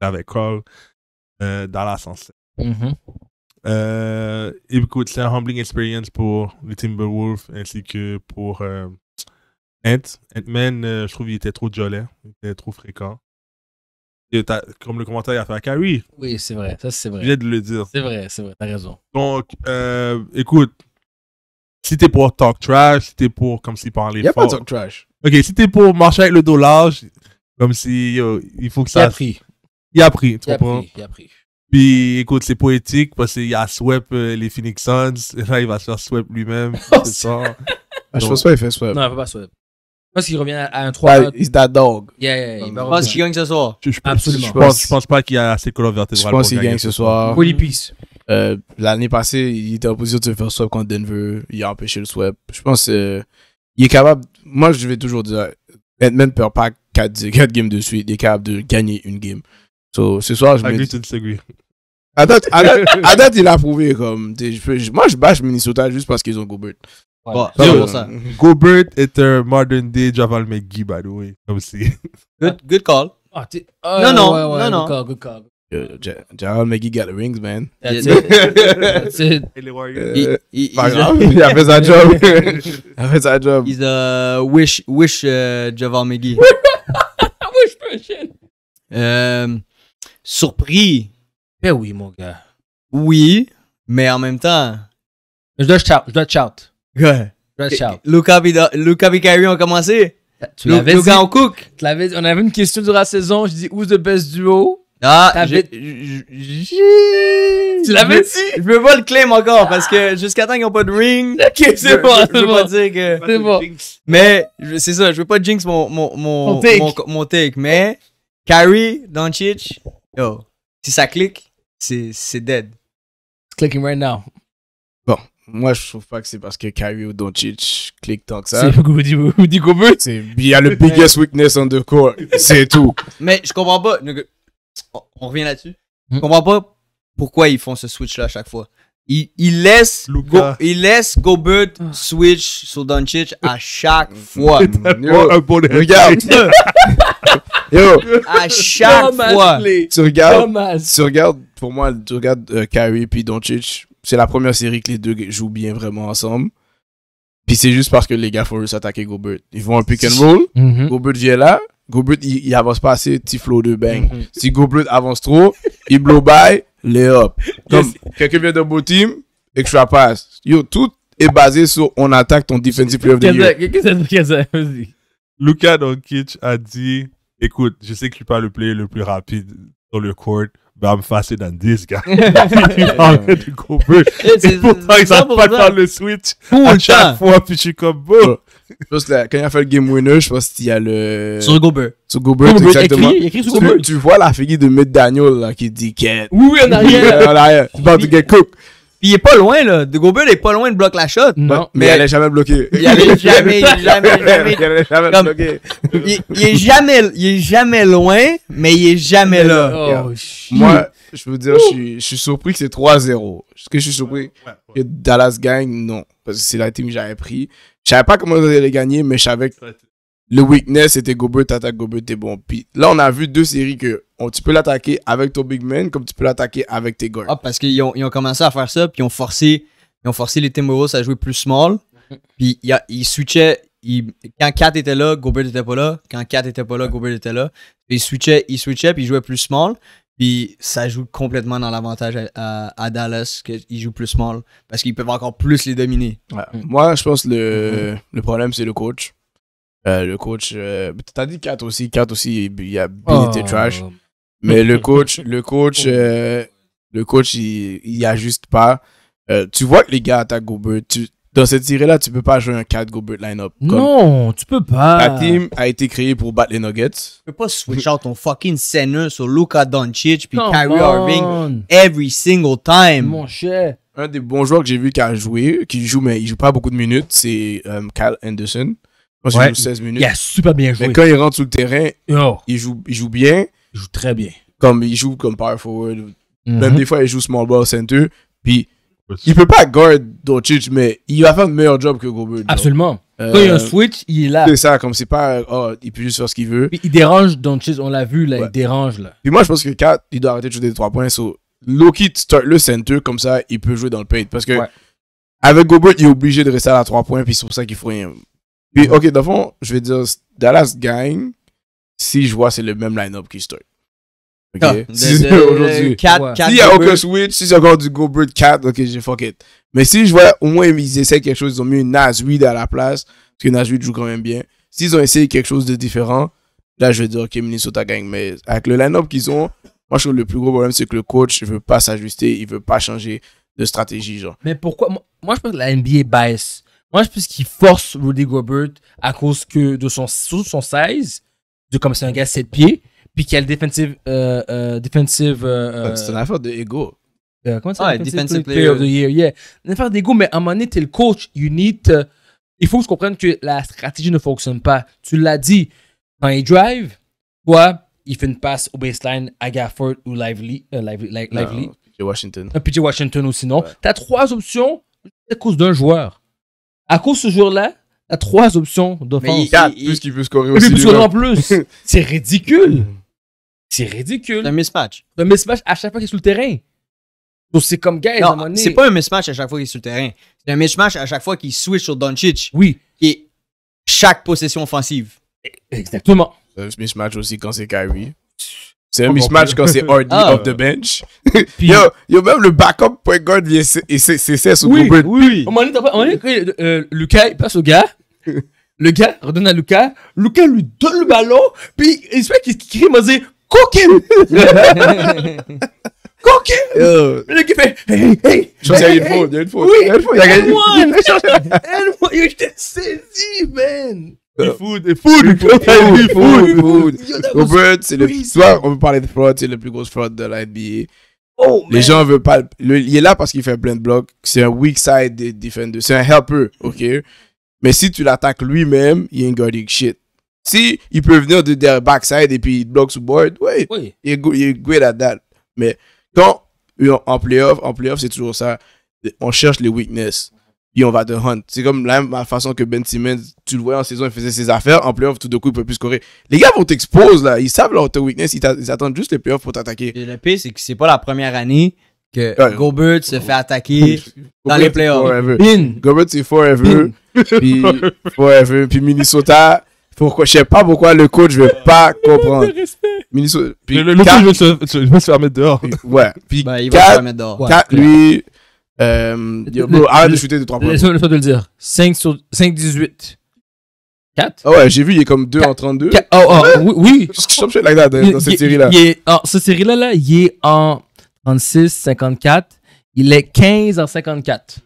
Avec Cole, euh, la l'ascenseur. mm mm-hmm. euh, écoute, c'est un humbling experience pour les Timberwolves ainsi que pour euh, Ant. Ant-Man, euh, je trouve qu'il était trop jolé. il était trop fréquent comme le commentaire a fait à Carrie. Oui, c'est vrai. Ça, c'est vrai. viens de le dire. C'est vrai, c'est vrai. T'as raison. Donc, euh, écoute, si t'es pour talk trash, si t'es pour comme si parler y a pas talk trash. Ok, si t'es pour marcher avec le dos large, comme si il faut que ça. Il a pris. Il a pris, tu comprends? Il a pris. Puis écoute, c'est poétique parce qu'il y a swap euh, les Phoenix Suns. [LAUGHS] là, il va se faire swap lui-même. Oh, c'est ça. [LAUGHS] Ah, je pense pas qu'il fait swap. Non, il fait pas swap. Je pense qu'il revient à, un 3 Il that dog. Yeah, yeah, Je pense qu'il euh, gagne ce soir. Je, Absolument. Je pense, pas qu'il y a assez de colonne vertébrales je pense qu'il gagne ce soir. Willie Peace. Euh, l'année passée, il était en position de se faire swap contre Denver. Il a empêché le swap. Je pense qu'il euh, est capable. Moi, je vais toujours dire ne peut pas 4, 4 games de suite. Il est capable de gagner une game. So, ce soir, je me Agree À il a prouvé. Comme, moi, je bâche Minnesota juste parce qu'ils ont Gobert. Bon, bah, euh, Gobert est un modern day Javal McGee, by the way. Comme si. Good, good call. Ah, Non, ah, non, non, Good call, good McGee got the rings, man. That's it. That's it. Et [LAUGHS] il a fait [LAUGHS] sa job. il a fait sa job. He's a wish, wish uh Javal McGee. [LAUGHS] Wish person. Euh, um, surpris, Ben eh oui, mon gars. oui, mais en même temps, Je dois shout, je dois shout. Ouais. et Luca, ont commencé. Tu l'avais dit, cook. on avait une question durant la saison. Je dis, who's the best duo? Ah, Tu l'avais dit? Je veux pas le claim encore parce que jusqu'à temps qu'ils n'ont pas de ring. ok, c'est bon, Je veux pas dire que. C'est bon. Mais, c'est ça, je veux pas jinx mon, mon, mon, mon, take. Mais, Kyrie, Doncic, yo, si ça clique, c'est, c'est dead. C'est clicking right now moi, je trouve pas que c'est parce que Kyrie ou Doncic clique tant que ça. C'est vous dites Gobert. C'est, il y a le biggest weakness on the court. C'est tout. Mais je comprends pas. On revient là-dessus. Je hmm. comprends pas pourquoi ils font ce switch-là à chaque fois. Ils, laissent il Gobert ah. switch sur Doncic à chaque [LAUGHS] fois. regarde. [LAUGHS] Yo, à chaque fois. Tu regardes, tu regardes, pour moi, tu regardes euh, Kyrie puis Doncic c'est la première série que les deux jouent bien vraiment ensemble. Puis c'est juste parce que les gars font juste attaquer Gobert. Ils vont un pick and roll. Mm-hmm. Gobert vient là. Gobert, il, avance pas assez, petit flow de bang. Mm-hmm. Si Gobert avance trop, il blow by, lay up. Comme quelqu'un vient d'un beau team, extra pass. Yo, tout est basé sur on attaque ton defensive player of the year. Qu'est-ce que Doncic a dit, écoute, je sais que tu pas le player le plus rapide sur le court, bah, I'm faster than this guy. [LAUGHS] [LAUGHS] il parle de gros [LAUGHS] Et pourtant, ils pas le switch à chaque fois, comme, quand il a fait le game winner, je pense qu'il y a le. Sur Gobert. Sur Gobert, exactement. tu, vois la figure de Mid Daniel qui dit Oui, oui, en arrière. en arrière. About to get cooked il est pas loin, là. De Gobert est pas loin de bloquer la shot. Non, mais, elle [LAUGHS] il jamais bloquée. Il n'est jamais, jamais, jamais. Il n'est jamais Il, est jamais, il est jamais loin, mais il est jamais là. Oh, Moi, je veux dire, je suis, je suis surpris que c'est 3-0. ce que je suis surpris que Dallas gagne? Non. Parce que c'est la team que j'avais pris. Je savais pas comment ils allaient gagner, mais je savais que le weakness, c'était Gobert, t'attaques Gobert, t'es bon. Puis là, on a vu deux séries que on, oh, tu peux l'attaquer avec ton big man comme tu peux l'attaquer avec tes guards. Ah, parce qu'ils ont, commencé à faire ça, puis ils ont forcé, ont forcé les Timberwolves à jouer plus small. [LAUGHS] Puis ils, switchaient. quand Kat était là, Gobert était pas là. Quand Kat était pas là, Gobert était là. Ils switchaient, ils switchaient, puis ils jouaient plus small. Puis ça joue complètement dans l'avantage à, Dallas qu'ils jouent plus small parce qu'ils peuvent encore plus les dominer. Moi, je pense que le problème, c'est le coach. Euh, le coach. Euh, T'as dit 4 aussi. 4 aussi, il, y a oh. été oh. trash. Mais le coach, le coach, oh. euh, le coach, il, il ajuste pas. Euh, tu vois que les gars attaquent Gobert. Tu, dans cette tirée-là, tu peux pas jouer un 4 Gobert line-up. Non, tu peux pas. Ta team a été créée pour battre les Nuggets. Tu peux pas switch out ton fucking center sur Luka Doncic puis Kyrie Irving every single time. Mon cher. Un des bons joueurs que j'ai vu qui a joué, qui joue, mais il joue pas beaucoup de minutes, c'est Kyle Cal Anderson. Je joue 16 minutes. Il a super bien joué. Mais quand il rentre sur le terrain, il, joue, il joue bien. Il joue très bien. Comme il joue comme power forward. Même mhm. des fois, il joue small ball center. Puis il peut pas guard Doncic, mais il va faire un meilleur job que Gobert. Absolument. Euh, quand il y a un switch, il est là. C'est ça, comme c'est pas. Oh, il peut juste faire ce qu'il veut. il dérange Doncic, on l'a vu, là, il dérange. Là. Puis moi, je pense que 4, il doit arrêter de jouer des 3 points. So, Loki start le center, comme ça, il peut jouer dans le paint. Parce que avec Gobert, il est obligé de rester à la 3 points, puis c'est pour ça qu'il faut rien. Puis, ok, dans le fond, je vais dire Dallas gagne si je vois c'est le même line-up qui start. Ok? Ah, si [LAUGHS] aujourd'hui. S'il n'y a aucun switch, si c'est encore du Gobert 4, ok, j'ai fuck it. Mais si je vois au moins ils essaient quelque chose, ils ont mis une Nas à la place, parce que Nas joue quand même bien. S'ils ont essayé quelque chose de différent, là je vais dire, ok, Minnesota gagne. Mais avec le line-up qu'ils ont, moi je trouve que le plus gros problème c'est que le coach ne veut pas s'ajuster, il ne veut pas changer de stratégie. genre. Mais pourquoi Moi je pense que la NBA baisse. Moi, je pense qu'il force Rudy Gobert à cause que de son, son size, de comme c'est un gars 7 pieds, puis qu'il a le defensive. Euh, euh, euh, c'est une affaire de ego. comment ça ouais, defensive, player. of the Year, yeah. Une affaire d'ego, mais à un moment donné, es le coach, you need Il faut que comprendre que la stratégie ne fonctionne pas. Tu l'as dit, quand il drive, toi, il fait une passe au baseline à Gafford ou Lively. Lively, Lively. PJ Washington. Un PJ Washington ou sinon. Tu T'as trois options à cause d'un joueur. À cause de ce jour-là, as trois options d'offense. Quatre, plus qu'il peut scorer aussi. Plus en hein. plus. [LAUGHS] C'est ridicule. C'est ridicule. C'est un mismatch. un mismatch à chaque fois qu'il est sur le terrain. c'est comme guys, non, à un moment C'est pas un mismatch à chaque fois qu'il est sur le terrain. C'est un mismatch à chaque fois qu'il switch sur Doncic. Oui. Et chaque possession offensive. Exactement. C'est un mismatch aussi quand c'est Kyrie. C'est un mismatch quand c'est [LAUGHS] Hardy ah. off the bench. yo, yo, même le backup point guard vient oui, Oui, oui. On m'a dit que Lucas, passe au gars. [LAUGHS] Le gars redonne à Lucas. Lucas lui donne le ballon. Puis il se fait qu'il crie, il m'a dit Cooking! [LAUGHS] Mais Le gars fait Hey, hey Je pense y a une faute, il y a une faute. il y a une faute. Il a man il food, Il food, food, food, food. Robert, c'est soit On veut parler de fraude, c'est le plus gros fraude de la NBA. Oh, les gens veulent pas. il est là parce qu'il fait plein de blocs. C'est un weak side defender. C'est un helper, ok? Mais si tu l'attaques lui-même, il est un guarding shit. Si il peut venir de derrière backside et puis il bloque sous board, ouais, oui. il, est, great at that. Mais quand euh, en playoff, en playoff, c'est toujours ça. On cherche les weaknesses. Et on va te hunt. C'est comme la même façon que Ben Simmons, tu le voyais en saison, il faisait ses affaires. En playoff, tout d'un coup, il peut plus scorer. Les gars vont t'exposer, là. Ils savent leur weakness. Ils, attendent juste les playoffs pour t'attaquer. Le pire, c'est que c'est pas la première année que Gobert se fait attaquer [LAUGHS] dans les playoffs. Gobert, c'est forever. Puis, [LAUGHS] forever. Puis Minnesota. Pourquoi, je sais pas pourquoi le coach veut pas comprendre. Minnesota. Puis le, le, le coach veut se, faire mettre dehors. ouais. Puis ben, il va se faire mettre dehors. lui, euh, arrête de shooter de 3 points. Laisse-moi te le dire. 5 sur 5, 18. 4 Ah ouais, j'ai vu, il est comme 2 en 32. Qu oh, oh, oui. oui. [LAUGHS] Je shit like dans, cette série-là. Oh, cette série-là, il est en 36, 54. Il est 15 en 54.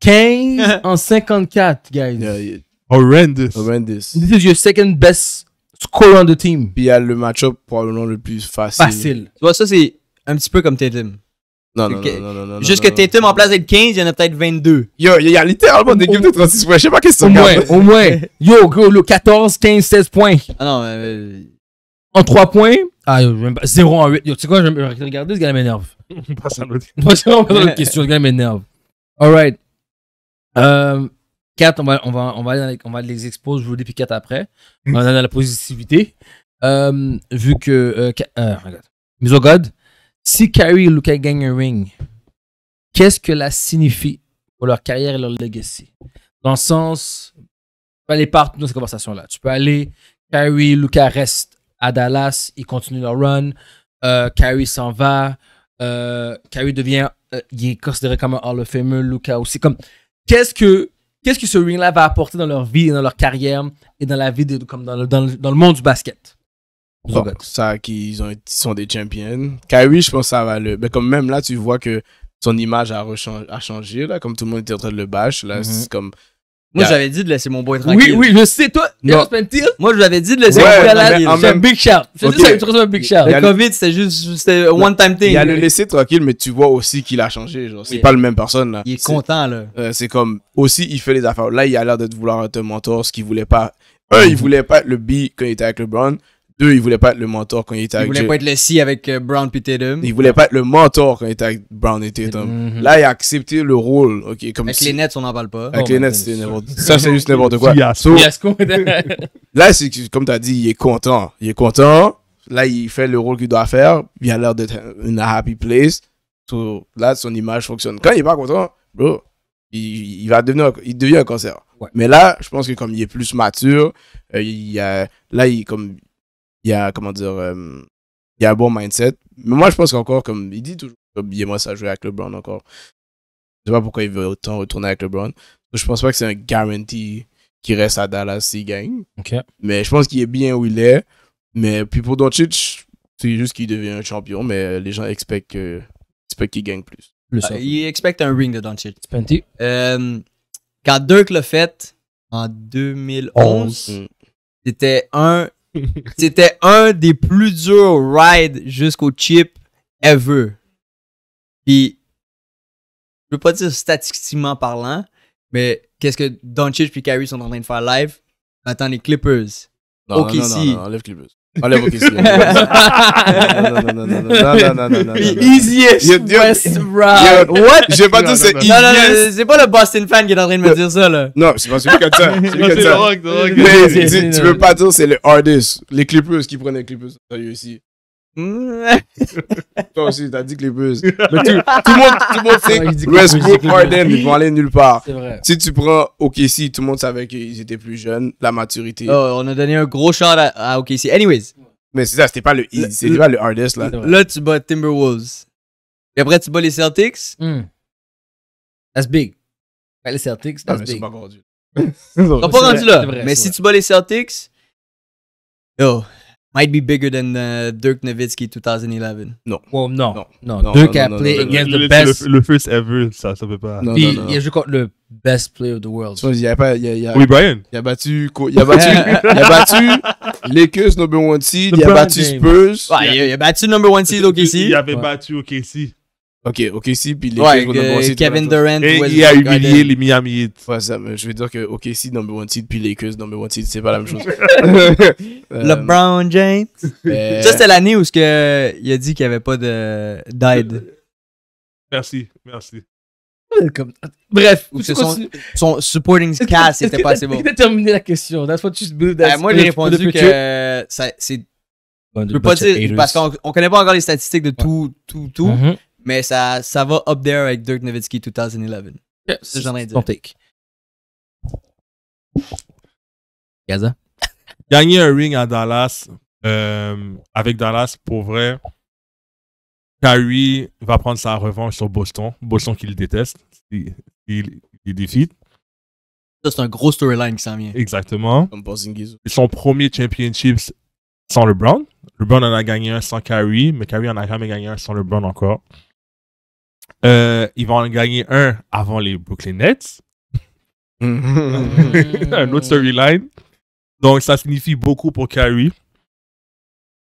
15 en 54, [LAUGHS] guys. Yeah, yeah. Horrendous. This is your second best score on the team. il y a le match-up probablement le plus facile. Facile. Tu vois, ça, c'est un petit peu comme Tatum. Non, non, non, non, non, Jusque en place d'être 15, il y en a peut-être 22. Yo, il y a littéralement des games de 36 points. Je sais pas qu'est-ce que moins. Au moins, [LAUGHS] Yo, le 14, 15, 16 points. Ah non, En 3 points. Ah, 0 en 8. Yo, tu sais quoi, je vais regarder, ce gars m'énerve. On Passe à l'autre. [LAUGHS] Passe à l'autre question, ce gars m'énerve. Alright. Euh, 4, on va, on va, on va, on va les exposer, je vous dis, puis 4 après. On va dans la positivité. Euh, vu que. Euh, euh, regarde. Oh code. Si Carrie et Luca gagnent un ring, qu'est-ce que cela signifie pour leur carrière et leur legacy? Dans le sens, tu peux aller partout dans ces conversations-là. Tu peux aller, et Luca reste à Dallas, ils continuent leur run, Carrie euh, s'en va, Carrie euh, devient, euh, il est considéré comme un Hall of Luca aussi. Comme, qu'est-ce que, qu'est-ce que ce ring-là va apporter dans leur vie et dans leur carrière et dans la vie de, comme dans le monde du basket? Donc, ça, qu'ils sont des champions. Kyrie, je pense que ça va le. Mais comme même là, tu vois que son image a, changé, là, comme tout le monde était en train de le bash Là, mhm. c'est comme. Moi, j'avais dit de laisser mon boy tranquille. Oui, oui, je sais, toi. Moi, je l'avais dit de laisser mon boy tranquille. C'est même... un big shot. C'est un big shot. Le COVID, c'était juste c'était one time thing. Il a le laisser tranquille, mais tu vois aussi qu'il a changé. Genre, c'est pas le même personne, là. Il est, content, là. c'est comme, aussi, il fait les affaires. Là, il a l'air de vouloir être un mentor, ce qu'il voulait pas. Eux, il mhm. voulait pas le B quand il était avec LeBron. Deux, il voulait pas être le mentor quand il était avec voulait pas être le avec euh, Brown et Tatum. Il voulait pas être le mentor quand il était avec Brown et Tatum. Mhm. Là, il a accepté le rôle. ok comme avec les Nets, on n'en parle pas. Avec oh les Nets, c'est n'importe quoi. Ça, c'est juste n'importe quoi. [LAUGHS] là, comme tu as dit, il est content. Il est content. Là, il fait le rôle qu'il doit faire. Il a l'air d'être une happy place. là, son image fonctionne. Quand il n'est pas content, bro, il, va devenir, il devient un cancer. Mais là, je pense que comme il est plus mature, euh, il, a là, il, comme, il y a, comment dire, il euh, y a un bon mindset. Mais moi, je pense qu'encore, comme il dit toujours, oubliez-moi ça, jouer avec le LeBron encore. Je sais pas pourquoi il veut autant retourner avec LeBron. Je pense pas que c'est un guarantee qu'il reste à Dallas s'il gagne. Mais je pense qu'il est bien où il est. Mais puis pour Doncic, c'est juste qu'il devient un champion, mais les gens expectent qu'il gagne plus. Ah, ils expectent un ring de Doncic. Euh, quand Dirk l'a fait en 2011, mm. c'était un [LAUGHS] C'était un des plus durs rides jusqu'au chip ever. Puis, je veux pas dire statistiquement parlant, mais qu'est-ce que Doncic et Carrie sont en train de faire live? Attends les Clippers. Non, Clippers. Olha que Easiest West non, What? non, pas dit c'est non, Non, non, non, c'est pas le Boston fan qui est en train de me dire ça, Non, c'est pas celui non, ça. C'est le rock, tu non, pas dire c'est non, non, Les non, qui prennent les non, non, ici. Mm. [LAUGHS] Toi aussi, t'as dit que les buzz. Mais tout, tout, le monde, tout le monde sait que Westbrook, Harden, ils vont aller nulle part. Vrai. Si tu prends OKC, tout le monde savait qu'ils étaient plus jeunes, la maturité. Oh, on a donné un gros chant à, à, OKC. Anyways. Mais c'est ça, c'était pas le, c'était pas le hardest, là. Là, tu bats Timberwolves. Et après, tu bats les Celtics. Hmm. That's big. Ben, les Celtics, that's non, mais big. Pas rendu. non, [LAUGHS] pas rendu là. mais si tu bats les Celtics, yo, might be bigger than uh, Dirk Nowitzki 2011. Non. Well, non. Non. non. non. Dirk a played against the best. Le, le, first ever, ça, ça peut pas. Non, Puis, il a joué contre le best player of the world. So, il y a pas, il y a, il y a, oui, Brian. Il a battu, il a battu, [LAUGHS] il a battu Lakers number one seed, il a battu Spurs. Ouais, il, a, battu number one seed OKC. Il avait battu OKC. OK, OKC, puis les Lakers euh, Kevin Durant. Et il a humilié les Miami Heat. je veux dire que OKC, number one seed, puis Lakers, number one seed, c'est pas la même chose. [LAUGHS] Euh, LeBron James. Euh, ça, c'était l'année où que, il a dit qu'il n'y avait pas de d'aide. Merci, merci. Bref, son, supporting cast était pas assez bon. Tu as terminé la question. That's what you build euh, moi, j'ai répondu que c'est. Je peux pas dire, parce qu'on connaît pas encore les statistiques de tout, tout, tout. Mm-hmm. Mais ça, va up there avec Dirk Nowitzki 2011. Yes. C'est j'en ai Gaza. Gagner un ring à Dallas, euh, avec Dallas, pour vrai, Kyrie va prendre sa revanche sur Boston. Boston qu'il déteste. Il, il, Ça, c'est un gros storyline qui s'en vient. Exactement. Comme Son premier championship sans LeBron. LeBron en a gagné un sans Kyrie, mais Kyrie en a jamais gagné un sans LeBron encore. Euh, Il va en gagner un avant les Brooklyn Nets. Mm-hmm. [LAUGHS] un autre storyline. Donc, ça signifie beaucoup pour Kyrie.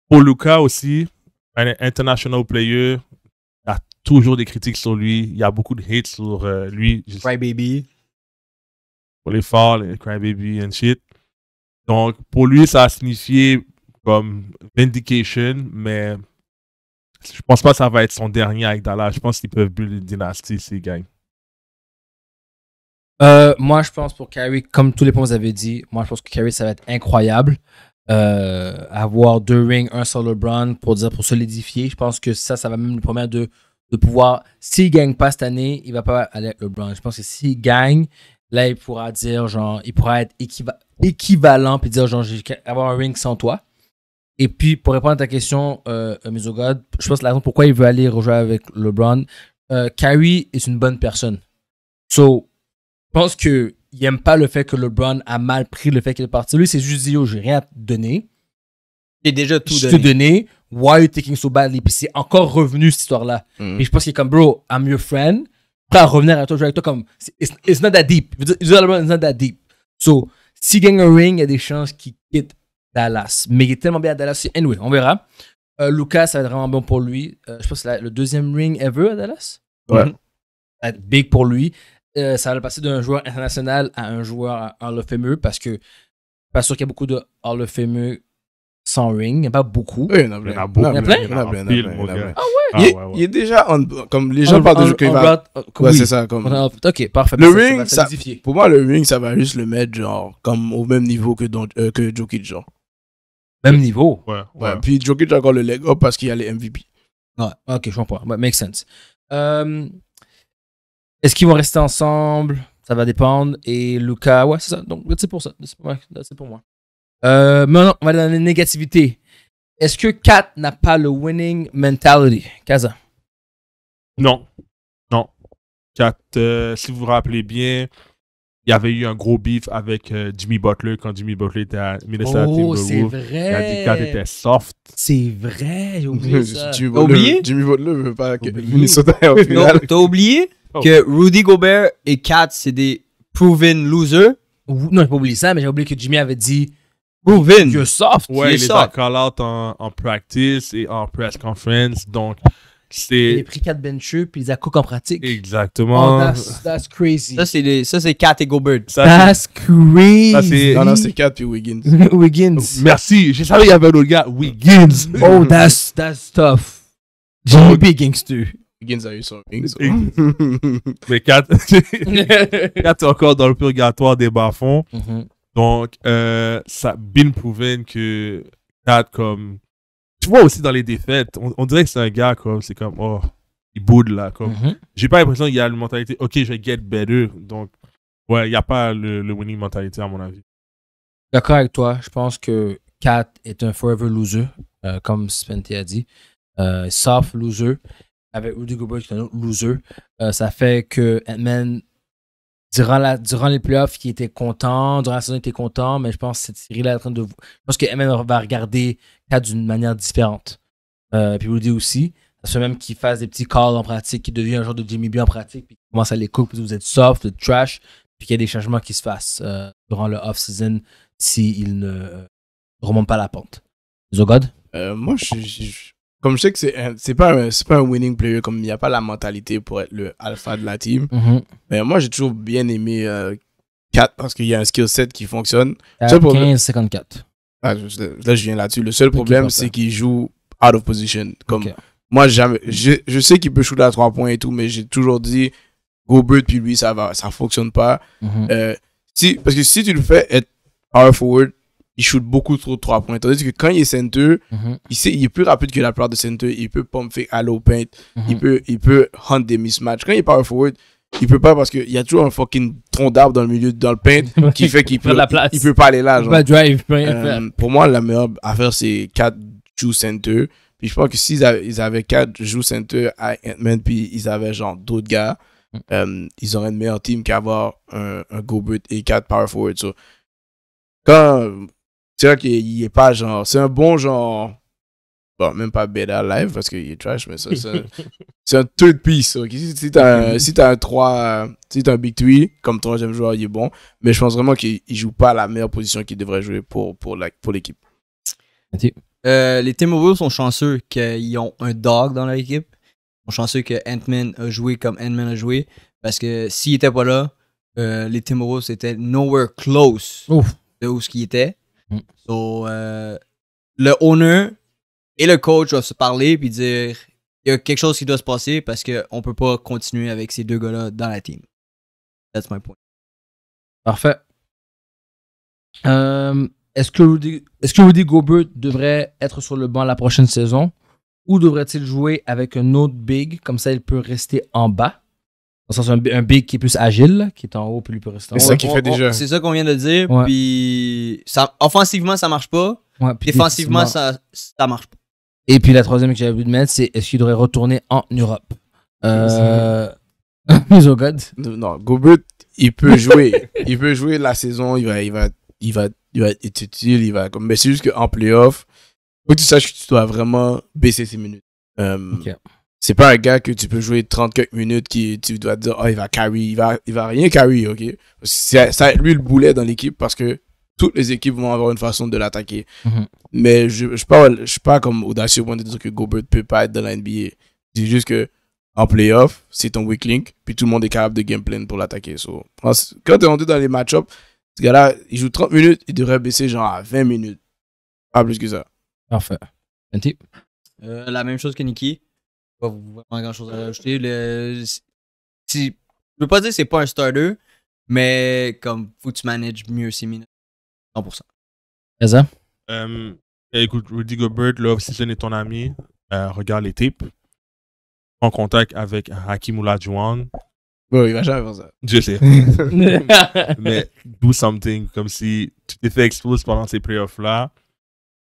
Pour Luca aussi, un international player. Il y a toujours des critiques sur lui. Il y a beaucoup de hate sur euh, lui. Crybaby. Pour les forts, les Crybaby and shit. Donc, pour lui, ça a signifié comme vindication, mais je pense pas que ça va être son dernier avec Dallas. Je pense qu'ils peuvent build une dynastie s'ils gagnent. Euh, moi, je pense pour Kyrie, comme tous les points vous avez dit, moi, je pense que Kyrie, ça va être incroyable. Euh, avoir deux rings, un solo brand pour dire pour solidifier. Je pense que ça, ça va même lui permettre de, pouvoir. S'il gagne pas cette année, il va pas aller avec LeBron. Je pense que s'il gagne, là, il pourra dire genre, il pourra être équivalent puis dire genre, avoir un ring sans toi. Et puis, pour répondre à ta question, euh, euh je pense que la raison pourquoi il veut aller rejoindre avec LeBron, euh, est une bonne personne. So, je pense qu'il n'aime pas le fait que LeBron a mal pris le fait qu'il est parti. Lui, c'est juste dit, yo, oh, j'ai rien à te donner. J'ai déjà tout donné. Why are you taking so badly? Puis c'est encore revenu cette histoire-là. mais mm. je pense qu'il est comme, bro, I'm your friend. Prêt à revenir à toi, jouer avec toi comme, it's, not that deep. LeBron, it's not that deep. So, gagne un ring, il y a des chances qu'il quitte Dallas. Mais il est tellement bien à Dallas. Anyway, on verra. Euh, Lucas, ça va être vraiment bon pour lui. Euh, je pense que c'est le deuxième ring ever à Dallas. Ouais. Mhm. Ça va être big pour lui. Euh, ça va le passer d'un joueur international à un joueur Hall of Famer parce que pas sûr qu'il y a beaucoup de Hall of Famer sans ring. Il n'y a pas beaucoup. Oui, il y en a plein. Il y en a plein. Il y en a plein. Il y en a plein. Ah ouais. Ah il, est, il est déjà comme les gens parlent de jeu Ouais, c'est ça. Comme... Ok, parfait. Le ring, ça, pour moi, le ring, ça va juste le mettre genre comme au même niveau que, euh, que genre. Même niveau. Ouais, ouais. Puis Jokic a encore le leg up parce qu'il y a les MVP. Ouais, ok, je comprends. Ouais, make sense. Euh, est-ce qu'ils vont rester ensemble Ça va dépendre. Et Luca, ouais, c'est ça. Donc, c'est pour ça. C'est pour, moi. Euh, maintenant, on va aller dans les négativités. Est-ce que Kat n'a pas le winning mentality Kaza Non. Non. Kat, euh, si vous vous rappelez bien, il y avait eu un gros beef avec euh, Jimmy Butler quand Jimmy Butler était à Minnesota oh, c'est vrai. Quand était soft. C'est vrai, j'ai oublié [LAUGHS] ça. Jimmy Butler, oublié? veut pas que Minnesota aille au final. T'as oublié oh. que Rudy Gobert et Kat, c'est des proven losers? Non, j'ai pas oublié ça, mais j'ai oublié que Jimmy avait dit Proven. You're soft. Ouais, il est en call-out en practice et en press conference. Donc, il a pris 4 benchers puis ils a cook en pratique. Exactement. Oh, that's, crazy. Ça, c'est les... ça, c'est Cat et Gobert. Bird. that's crazy. Ça, c'est... Non, non, c'est Cat puis Wiggins. [LAUGHS] Wiggins. Oh, merci. Je savais qu'il y avait un autre gars. Wiggins. oh, that's, that's tough. JP oh. Gangster. Wiggins a eu son Wiggins. Mais Cat, Cat [LAUGHS] est encore dans le purgatoire des bas-fonds. Mhm. Donc, euh, ça a bien prouvé que Cat, comme vois aussi dans les défaites, on, dirait que c'est un gars comme, c'est comme, oh, il boude là. Comme. Mhm. J'ai pas l'impression qu'il y a une mentalité, ok, je vais get better. Donc, ouais, il n'y a pas le, winning mentalité à mon avis. D'accord avec toi. Je pense que Kat est un forever loser, euh, comme Spenty a dit. Euh, soft loser. Avec Rudy Gobert, qui est un autre loser. Euh, ça fait que ant durant, les playoffs, il était content. Durant la saison, était content. Mais je pense que cette série-là est en train de. Je pense que MM va regarder Kat d'une manière différente. Euh, puis Rudy aussi. Ça se même qu'il fasse des petits calls en pratique, qui devient un genre de Jimmy B en pratique, puis qu'il commence à les couper, puis vous êtes soft, vous trash, puis qu'il y a des changements qui se fassent euh, durant le off-season s'il ne euh, remonte pas la pente. Zogod? Euh, moi, je, comme je sais que c'est c'est pas un, c'est pas un winning player comme il n'y a pas la mentalité pour être le alpha de la team mm-hmm. mais moi j'ai toujours bien aimé 4 euh, parce qu'il y a un skill set qui fonctionne pour 15 54 là je viens là-dessus le seul problème c'est qu'il joue out of position comme moi je, je, sais qu'il peut shooter à 3 points et tout mais j'ai toujours dit Gobert puis lui ça va ça fonctionne pas mm-hmm. euh, si parce que si tu le fais être power forward il shoot beaucoup trop de 3 points. Tandis que quand il est center, mhm. il, sait, il, est plus rapide que la plupart de center. Il peut pump fake, hollow paint. il, mhm. peut, il peut hunt des mismatchs. Quand il est power forward, il peut pas parce qu'il y a toujours un fucking tronc d'arbre dans le milieu, dans le paint, [LAUGHS] qui fait qu'il peut, Il, peut pas aller là. Genre. Euh, pour moi, la meilleure affaire, c'est 4 joue center. Puis je pense que s'ils avaient, ils avaient 4 joue center à ant puis ils avaient genre d'autres gars, mm. euh, ils auraient une meilleure team qu'avoir un, go go-boot et 4 power forward. So, quand c'est vrai qu'il est pas genre. C'est un bon genre. Bon, même pas à Live parce qu'il est trash, mais ça, c'est un, [LAUGHS] truc de piece. Si t'as si un 3, si t'as un Big 3, comme troisième joueur, il est bon. Mais je pense vraiment qu'il joue pas la meilleure position qu'il devrait jouer pour, pour, l'équipe. Euh, les Timberwolves sont chanceux qu'ils ont un dog dans leur équipe. Ils sont chanceux que ant a joué comme Ant-Man a joué. Parce que s'il était pas là, euh, les Timberwolves étaient nowhere close de ce qu'ils était. Donc mm. euh, le owner et le coach doivent se parler puis dire il y a quelque chose qui doit se passer parce qu'on ne peut pas continuer avec ces deux gars-là dans la team. That's my point. Parfait. Euh, est-ce que, est-ce que Rudy Gobert devrait être sur le banc la prochaine saison ou devrait-il jouer avec un autre big comme ça il peut rester en bas dans sens, un, big qui est plus agile, qui est en haut, plus plus haut. C'est ça qu'il fait déjà. C'est ça qu'on vient de dire. Puis, ça, offensivement, ça marche pas. défensivement, ça, ça marche pas. Et puis, la troisième que j'avais voulu de mettre, c'est est-ce qu'il devrait retourner en Europe euh... [LAUGHS] Mais God. Non, Gobert, il peut jouer. il peut jouer la saison. Il va, il va, il va, il va être utile. Il va comme. Mais c'est juste qu'en playoff, faut que tu saches que tu dois vraiment baisser ses minutes. Euh, c'est pas un gars que tu peux jouer 30 quelques minutes qui tu dois dire oh il va carry il va il va rien carry ok ça lui le boulet dans l'équipe parce que toutes les équipes vont avoir une façon de l'attaquer mhm. mais je je suis pas je suis pas comme audacieux au point de dire que Gobert peut pas être dans la NBA c'est juste que en playoff c'est ton weak link puis tout le monde est capable de game plan pour l'attaquer so, quand es rendu dans les match-up ce gars là il joue 30 minutes il devrait baisser genre à 20 minutes pas plus que ça parfait un euh, type la même chose que Niki pas vraiment grand chose à rajouter. Le, si, je veux pas dire que c'est pas un starter, mais comme faut tu mieux ces minutes. 100%. C'est ça? écoute, Rudy Gobert, là, si est ton ami, euh, regarde les tapes. En contact avec Hakim Olajuwon. Oui, il va jamais faire ça. Je sais. [LAUGHS] [LAUGHS] mais do something, comme si tu t'es fait exploser pendant ces playoffs-là.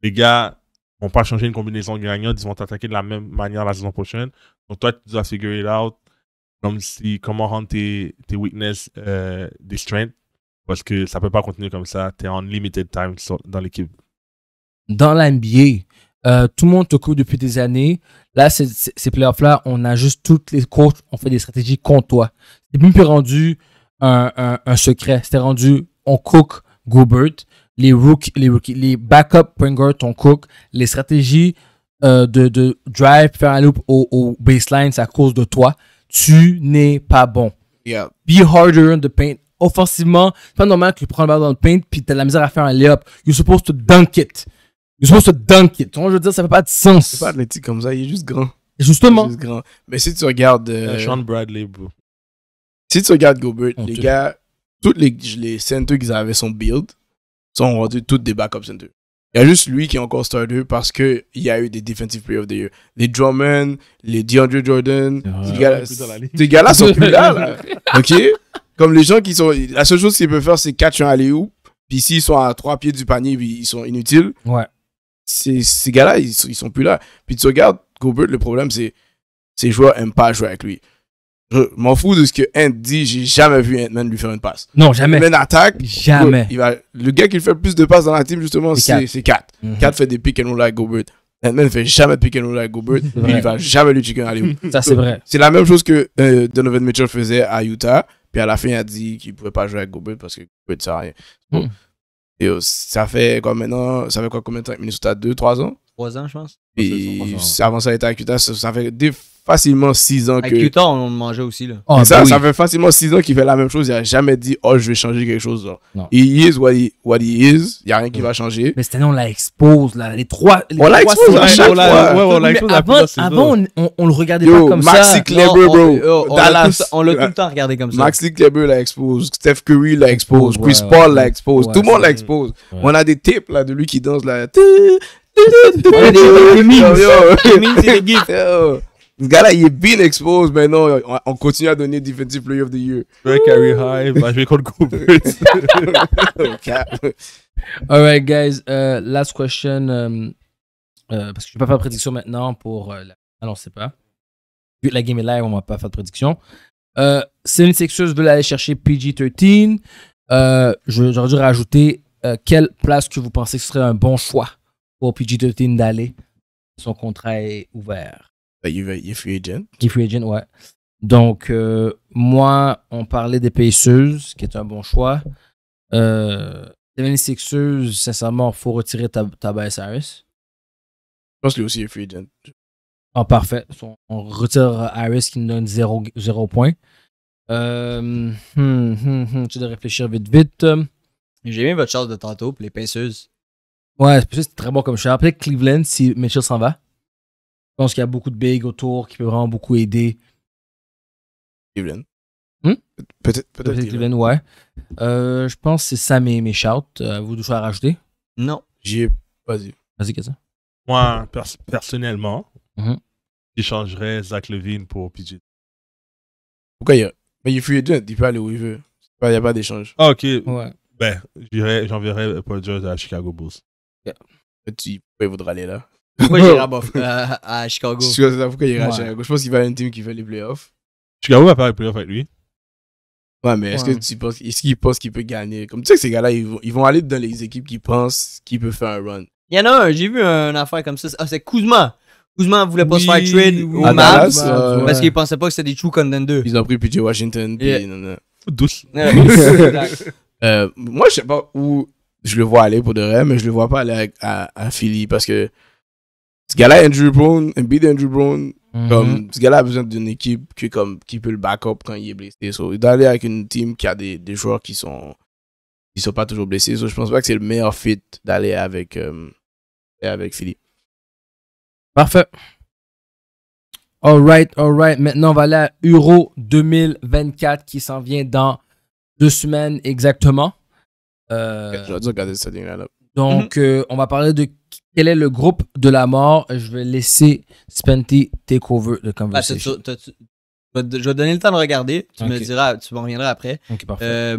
Les gars, pas changer une combinaison gagnante, ils vont t'attaquer de la même manière la saison prochaine. Donc toi, tu dois figurer it out comme si, comment rendre tes, weaknesses euh, des strengths parce que ça peut pas continuer comme ça. Tu es en limited time dans l'équipe. Dans la NBA, euh, tout le monde te coupe depuis des années. Là, ces, play playoffs-là, on a juste toutes les coachs, on fait des stratégies contre toi. C'est même plus rendu un, un secret. C'était rendu on cook Gobert les rookies, les, rookies, les backup point ton cook, les stratégies euh, de, de, drive, faire un loop au, au baseline, c'est à cause de toi. Tu n'es pas bon. Yeah. Be harder in the paint. Offensivement, c'est pas normal que tu prends le ballon dans le paint puis t'as de la misère à faire un layup. You're supposed to dunk it. You're supposed to dunk it. que je veux dire, ça fait pas de sens. C'est pas l'éthique comme ça, il est juste grand. Justement. juste grand. Mais si tu regardes. Euh, Sean Bradley, bro. Si tu regardes Gobert, les gars, tous les, les centers qu'ils avaient sont build sont rendus toutes des backup center. Il y a juste lui qui est encore star 2 parce qu'il y a eu des Defensive players of the Year. Les Drummond, les DeAndre Jordan, ces gars-là sont plus là. [LAUGHS] OK? Comme les gens qui sont. La seule chose qu'ils peuvent faire, c'est catch un alley-oop. Puis s'ils sont à trois pieds du panier, ils sont inutiles. Ouais. Ces, ces gars-là, ils, ils, sont plus là. Puis tu regardes Gobert, le problème, c'est ces joueurs n'aiment pas jouer avec lui. Je m'en fous de ce que Ant dit, j'ai jamais vu Ant-Man lui faire une passe. Non, jamais. ant attaque. Jamais. le gars qui fait le plus de passes dans la team, justement, c'est Kat. Kat mhm. fait des pick and roll avec Gobert. Ant-Man ne fait jamais pick and roll avec Gobert. il va jamais lui chicken aller. Ça, c'est vrai. C'est la même chose que euh, Donovan Mitchell faisait à Utah. Puis à la fin, il a dit qu'il ne pouvait pas jouer avec Gobert parce que Gobert ne sert à rien. Et, hmm. ça fait quoi maintenant Ça fait quoi combien de temps Minnesota 2, 3 ans 3 ans, je pense. Et avant ça, était à Cuta, ça, fait facilement 6 ans que. Utah, on mangeait aussi, là. ça, ça fait facilement 6 ans qu'il fait la même chose. Il n'a jamais dit, oh, je vais changer quelque chose. Il Non. He is what he, what he is. Il n'y a rien qui va changer. Mais cette année, on la expose, là. Les trois. Les on la expose à chaque fois. Ouais, on la Avant, avant on, le regardait pas comme Maxi ça. Maxi Kleber, bro. Oh, on l'a tout, le temps regardé comme ça. Maxi Kleber la expose. Steph Curry la expose. Chris Paul la expose. tout le monde la expose. On a des tapes, là, de lui qui danse, là ce gars-là, il est bien exposed maintenant. On continue à donner Defensive Player of the Year. Je carry high, va jouer contre all Alright, guys. Uh, last question. Um, uh, parce que je ne vais pas faire de prédiction maintenant pour. Euh, ah non, c'est pas. Vu que la game est live, on ne va pas faire de prédiction. Euh, une Sexus veut aller chercher PG-13. Euh, J'aurais dû rajouter euh, quelle place que vous pensez que serait un bon choix pour PG-13 d'aller. Son contrat est ouvert. Bah, il est free agent. Il free agent, ouais. Donc, euh, moi, on parlait des ce qui est un bon choix. Euh, 76ers, sincèrement, il faut retirer base Harris. Je pense lui aussi est free agent. Ah, parfait. On retire Harris qui nous donne 0 zéro, point. tu euh, hmm, hmm, hmm, dois réfléchir vite, vite. J'ai bien votre chance de tantôt pour les pinceuses. Ouais, c'est très bon comme je Peut-être Cleveland si Mitchell s'en va. Je pense qu'il y a beaucoup de bigs autour qui peut vraiment beaucoup aider. Cleveland. Hmm? Peut-être peut être Cleveland. ouais. Euh, je pense que c'est ça mes, mes shouts. Euh, vous devez à rajouter Non. J'y Vas-y. Vas-y, qu'est-ce Moi, personnellement, mhm. j'échangerais Zach Levine pour PJ. Pourquoi il y a. Mais il free il peut aller où il veut. Il n'y a pas d'échange. Ah, ok. Ouais. Ben, j'enverrais Paul George à Chicago Bulls. Yeah. Tu pouvais voudrais aller là. [LAUGHS] Pourquoi j'irais à, Chicago? Je il irait à Chicago. Je pense qu'il va à une team qui fait les playoffs. Chicago va faire les playoffs avec lui. Ouais, mais est-ce que tu penses, est-ce qu'il pense qu'il peut gagner? Comme tu sais que ces gars-là, ils vont, aller dans les équipes qui pensent qu'ils peuvent faire un run. Il y en a un, j'ai vu une affaire comme ça. Ah, c'est Kuzma. Kuzma voulait pas se faire trade au Mavs parce qu'il pensait pas que c'était des true contenders. Ils ont pris PJ Washington. puis Douce. [LAUGHS] Euh, moi, je sais pas où je le vois aller pour de vrai, mais je le vois pas aller à, Philly parce que ce gars-là, Andrew Brown, un beat Andrew Brown, mhm. ce gars-là a besoin d'une équipe qui, comme, qui peut le back-up quand il est blessé. So, d'aller avec une team qui a des, joueurs qui sont, qui sont pas toujours blessés. So, je pense pas que c'est le meilleur fit d'aller avec, euh, avec Philly. Parfait. Alright, alright. Maintenant, on va aller Euro 2024 qui s'en vient dans deux semaines exactement. J'aurais dû regarder là Donc, mhm. euh, on va parler de quel est le groupe de la mort. Je vais laisser Spenty take over ah, je vais te donner le temps de regarder. Tu me diras, tu m'en reviendras après. Euh,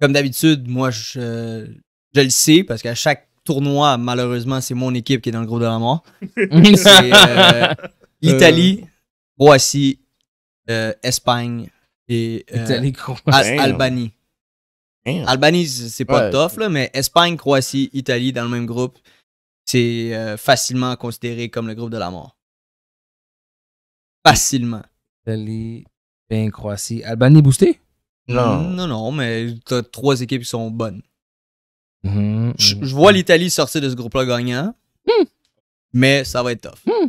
comme d'habitude, moi, euh, je, le sais parce qu'à chaque tournoi, malheureusement, c'est mon équipe qui est dans le groupe de la mort. [LAUGHS] c'est l'Italie, Boissy, Espagne et Albanie. Albanie, c'est pas tough, mais Espagne, Croatie, Italie dans le même groupe, c'est euh, facilement considéré comme le groupe de la mort. Facilement. Italie, Croatie. Albanie boosté? Non. Non, non, mais t'as trois équipes qui sont bonnes. Mhm, mhm, je, vois mhm. l'Italie sortir de ce groupe-là gagnant, hmm. mais ça va être tough. Hmm.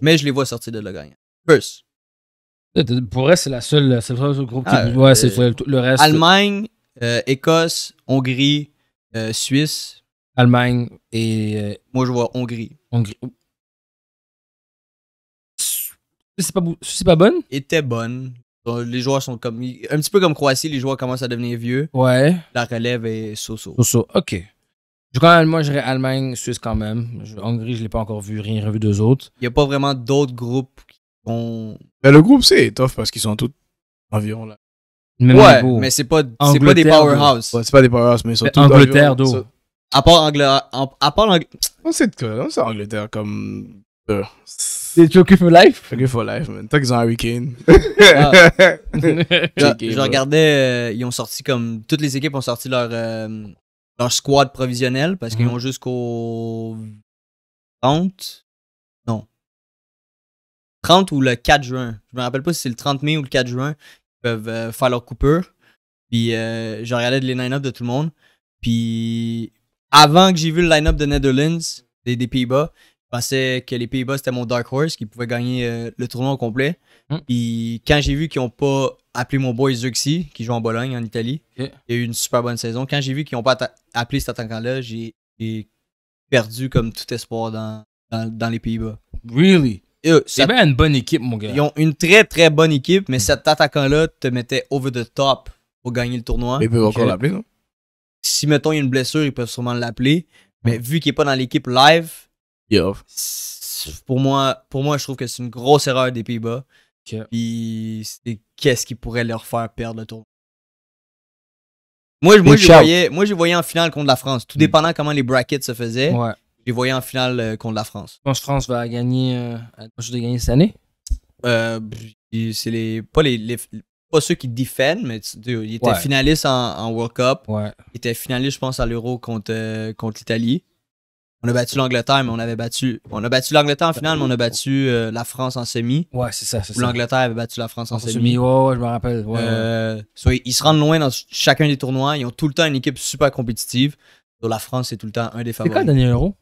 Mais je les vois sortir de là gagnant. plus Pour vrai, c'est la seule, c'est le seul groupe qui. Ah, ouais, c'est euh, le reste. Allemagne, euh, Écosse, Hongrie, euh, Suisse. Allemagne et. Euh, moi, je vois Hongrie. Hongrie. C'est pas, c'est pas bonne? Était bonne. Les joueurs sont comme. Un petit peu comme Croatie, les joueurs commencent à devenir vieux. Ouais. La relève est so-so. ok. Je crois, moi, j'irais Allemagne, Suisse quand même. Hongrie, je l'ai pas encore vu, rien revu d'eux autres. Il n'y a pas vraiment d'autres groupes qui ont. Mais le groupe c'est étoffe parce qu'ils sont tous environ là ouais, mais c'est pas, des powerhouses. Ouais, c'est pas des powerhouse, mais surtout. Angleterre, d'eau. À part Angleterre. On sait de quoi, c'est Angleterre comme. C'est euh, Joker for Life? Joker for Life, man. Tant qu'ils ont un Kane. [LAUGHS] Ah. [LAUGHS] je, regardais, euh, ils ont sorti comme. Toutes les équipes ont sorti leur, euh, squad provisionnel parce qu'ils mm-hmm. ont jusqu'au 30. Non. 30 ou le 4 juin. Je me rappelle pas si c'est le 30 mai ou le 4 juin peuvent euh, faire leur coupure. Puis euh, je regardais les line-up de tout le monde. Puis avant que j'ai vu le line-up de Netherlands, des, Pays-Bas, je pensais que les Pays-Bas c'était mon Dark Horse qui pouvait gagner euh, le tournoi au complet. Hmm. Puis quand j'ai vu qu'ils n'ont pas appelé mon boy Zuxi, qui joue en Bologne, en Italie, il y a eu une super bonne saison. Quand j'ai vu qu'ils n'ont pas appelé cet attaquant-là, j'ai perdu comme tout espoir dans, dans les Pays-Bas. Really? Euh, c'est une bonne équipe, mon gars. Ils ont une très très bonne équipe, mais cet attaquant-là te mettait over the top pour gagner le tournoi. ils peuvent encore l'appeler, non? Si, mettons, il y a une blessure, ils peuvent sûrement l'appeler. Mais vu qu'il n'est pas dans l'équipe live, pour, moi, pour moi, je trouve que c'est une grosse erreur des Pays-Bas. qu'est-ce qui pourrait leur faire perdre le tournoi? Moi, moi, je voyais, moi, je voyais en finale contre la France, tout mm. dépendant comment les brackets se faisaient. Ouais les voyais en finale euh, contre la France. Je pense que France va gagner, euh, gagner cette année. Euh, c'est les, pas les, ceux qui défendent, mais il était finaliste en, World Cup. Ouais. Il était finaliste, je pense, à l'Euro contre, contre l'Italie. On a battu l'Angleterre, mais on avait battu. On a battu l'Angleterre en finale, mais on a battu la France en semi. Ouais, c'est ça, L'Angleterre avait battu la France en, semi. Ouais, je me rappelle. ils se rendent loin dans chacun des tournois. Ils ont tout le temps une équipe super compétitive. donc la France est tout le temps un des favoris. C'est le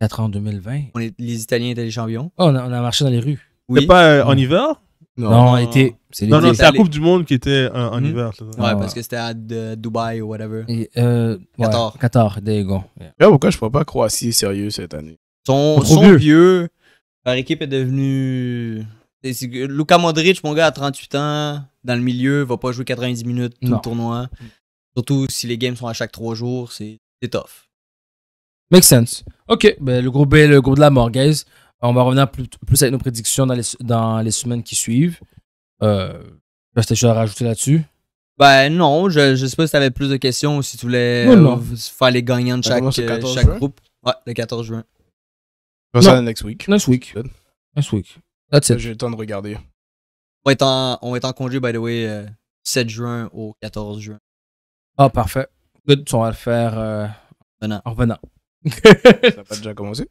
4 ans 2020. les Italiens étaient les champions. Ah, on, a, marché dans les rues. Oui. C'était pas euh, en hiver Non, non, C'est non, non, c'est la Coupe du Monde qui était euh, en hmm? hiver. Ouais, ah, parce que c'était à Dubaï ou whatever. 14. euh, ouais, go. pourquoi je ne peux pas si sérieux cette année. Son, vieux. vieux, équipe est devenue. Luca Modric, mon gars, à 38 ans, dans le milieu, va pas jouer 90 minutes tout le tournoi. Mm. Surtout si les games sont à chaque 3 jours, c'est c'est tough. Make sense. Ok, ben, le groupe B, le groupe de la mort, euh, On va revenir plus, plus avec nos prédictions dans les, dans les semaines qui suivent. Euh, tu as chose à rajouter là-dessus? Ben non, je, je sais pas si tu avais plus de questions ou si tu voulais euh, faire les gagnants de ben, chaque, euh, chaque groupe. Ouais, le 14 juin. On va ça next week. Next week. Next week. That's it. J'ai le temps de regarder. On est en, on en congé, by the way, 7 juin au 14 juin. Ah, parfait. Good. On va le faire en revenant ça n'a pas déjà commencé?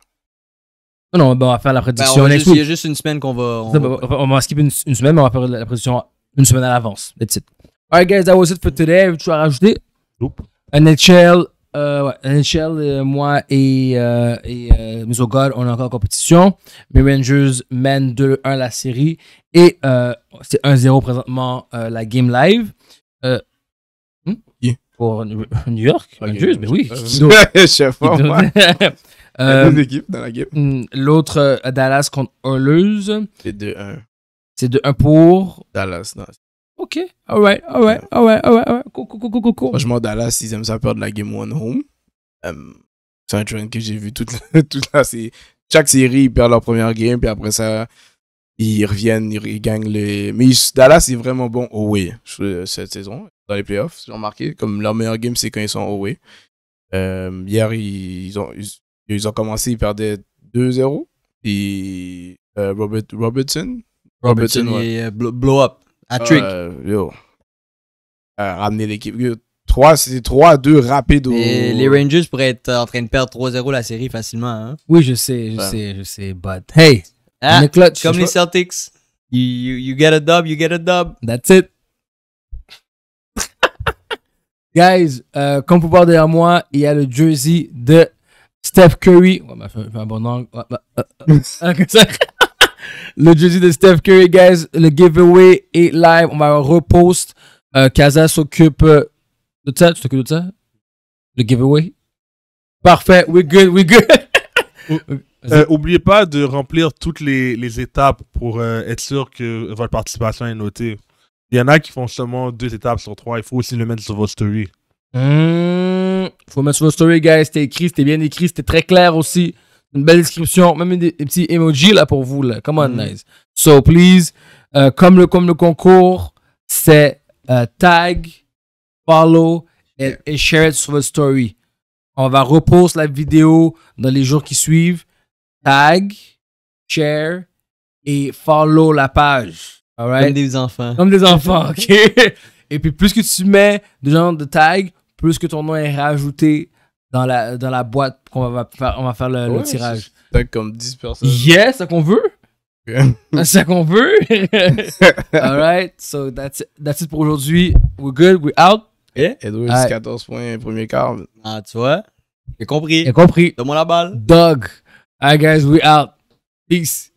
Non, non, bah, on va faire la ben, prédiction. Ben il y a juste une semaine qu'on va. On, va... Bah, on skipper une, semaine, mais on va faire la prédiction une semaine à l'avance. That's it. Alright, guys, that was it for today. Veux-tu rajouter? Nope. NHL, euh, ouais, NHL, euh, moi et, euh, et euh, on est encore en compétition. Mes Rangers mènent 2-1 la série et euh, c'est 1-0 présentement la game live pour New York mais oui. Euh, [LAUGHS] je euh, dans la game. Hmm, l'autre, euh, Dallas contre Oilers. C'est 2-1. C'est 2-1 pour. Dallas, Ok, alright, alright, alright, alright, Cool, cool, cool, Franchement, Dallas, ils aiment ça peur de la game one home. c'est un trend que j'ai vu toute, [LAUGHS] toute la série. Chaque série, ils perdent leur première game, puis après ça, ils reviennent, ils, gagnent les. Mais Dallas est vraiment bon oui, cette saison dans les playoffs, j'ai remarqué. Comme leur meilleur game, c'est quand ils sont au Euh, hier, ils, ont, commencé, ils perdaient 2-0. Et euh, Robertson. Robertson, ouais. et euh, blow, up. À trick. Euh, yo. ramener l'équipe. 3, 2 rapide. Et les Rangers pourraient être en train de perdre 3-0 la série facilement. Hein. Oui, je sais, je sais, je sais, but hey, ah, comme les Celtics. you, you, get a dub, you get a dub. That's it. Guys, euh, comme vous pouvez derrière moi, il y a le jersey de Steph Curry. On va faire un bon angle. le jersey de Steph Curry, guys. Le giveaway est live. On va repost. Kaza euh, s'occupe euh, de ça. Tu t'occupes de ça? Le giveaway? Parfait. We're good. We're good. [LAUGHS] Euh, oubliez pas de remplir toutes les, étapes pour être sûr que votre participation est notée. Il y en a qui font seulement deux étapes sur trois. Il faut aussi le mettre sur votre story. Il hmm, faut mettre sur votre story, guys. C'était écrit, c'était bien écrit, c'était très clair aussi. Une belle description, même des, petits emojis là pour vous. Là. Come on, hmm. nice. So, please, euh, comme, le, comme concours, c'est euh, tag, follow et, share sur votre story. On va reposter la vidéo dans les jours qui suivent. Tag, share et follow la page. Comme des enfants. Comme des enfants, [LAUGHS] ok. Et puis plus que tu mets de genre de tag, plus que ton nom est rajouté dans la, dans la boîte qu'on va faire, on va faire le, le tirage. comme 10 personnes. Yes, [LAUGHS] c'est ça qu'on veut. c'est ça qu'on veut. Alright, so that's it, that's it pour aujourd'hui. We're good, we're out. Et Edwin, right. 14 points, premier quart. Ah, tu vois? J'ai compris. J'ai compris. Donne-moi la balle. Dog. Alright, guys, we're out. Peace.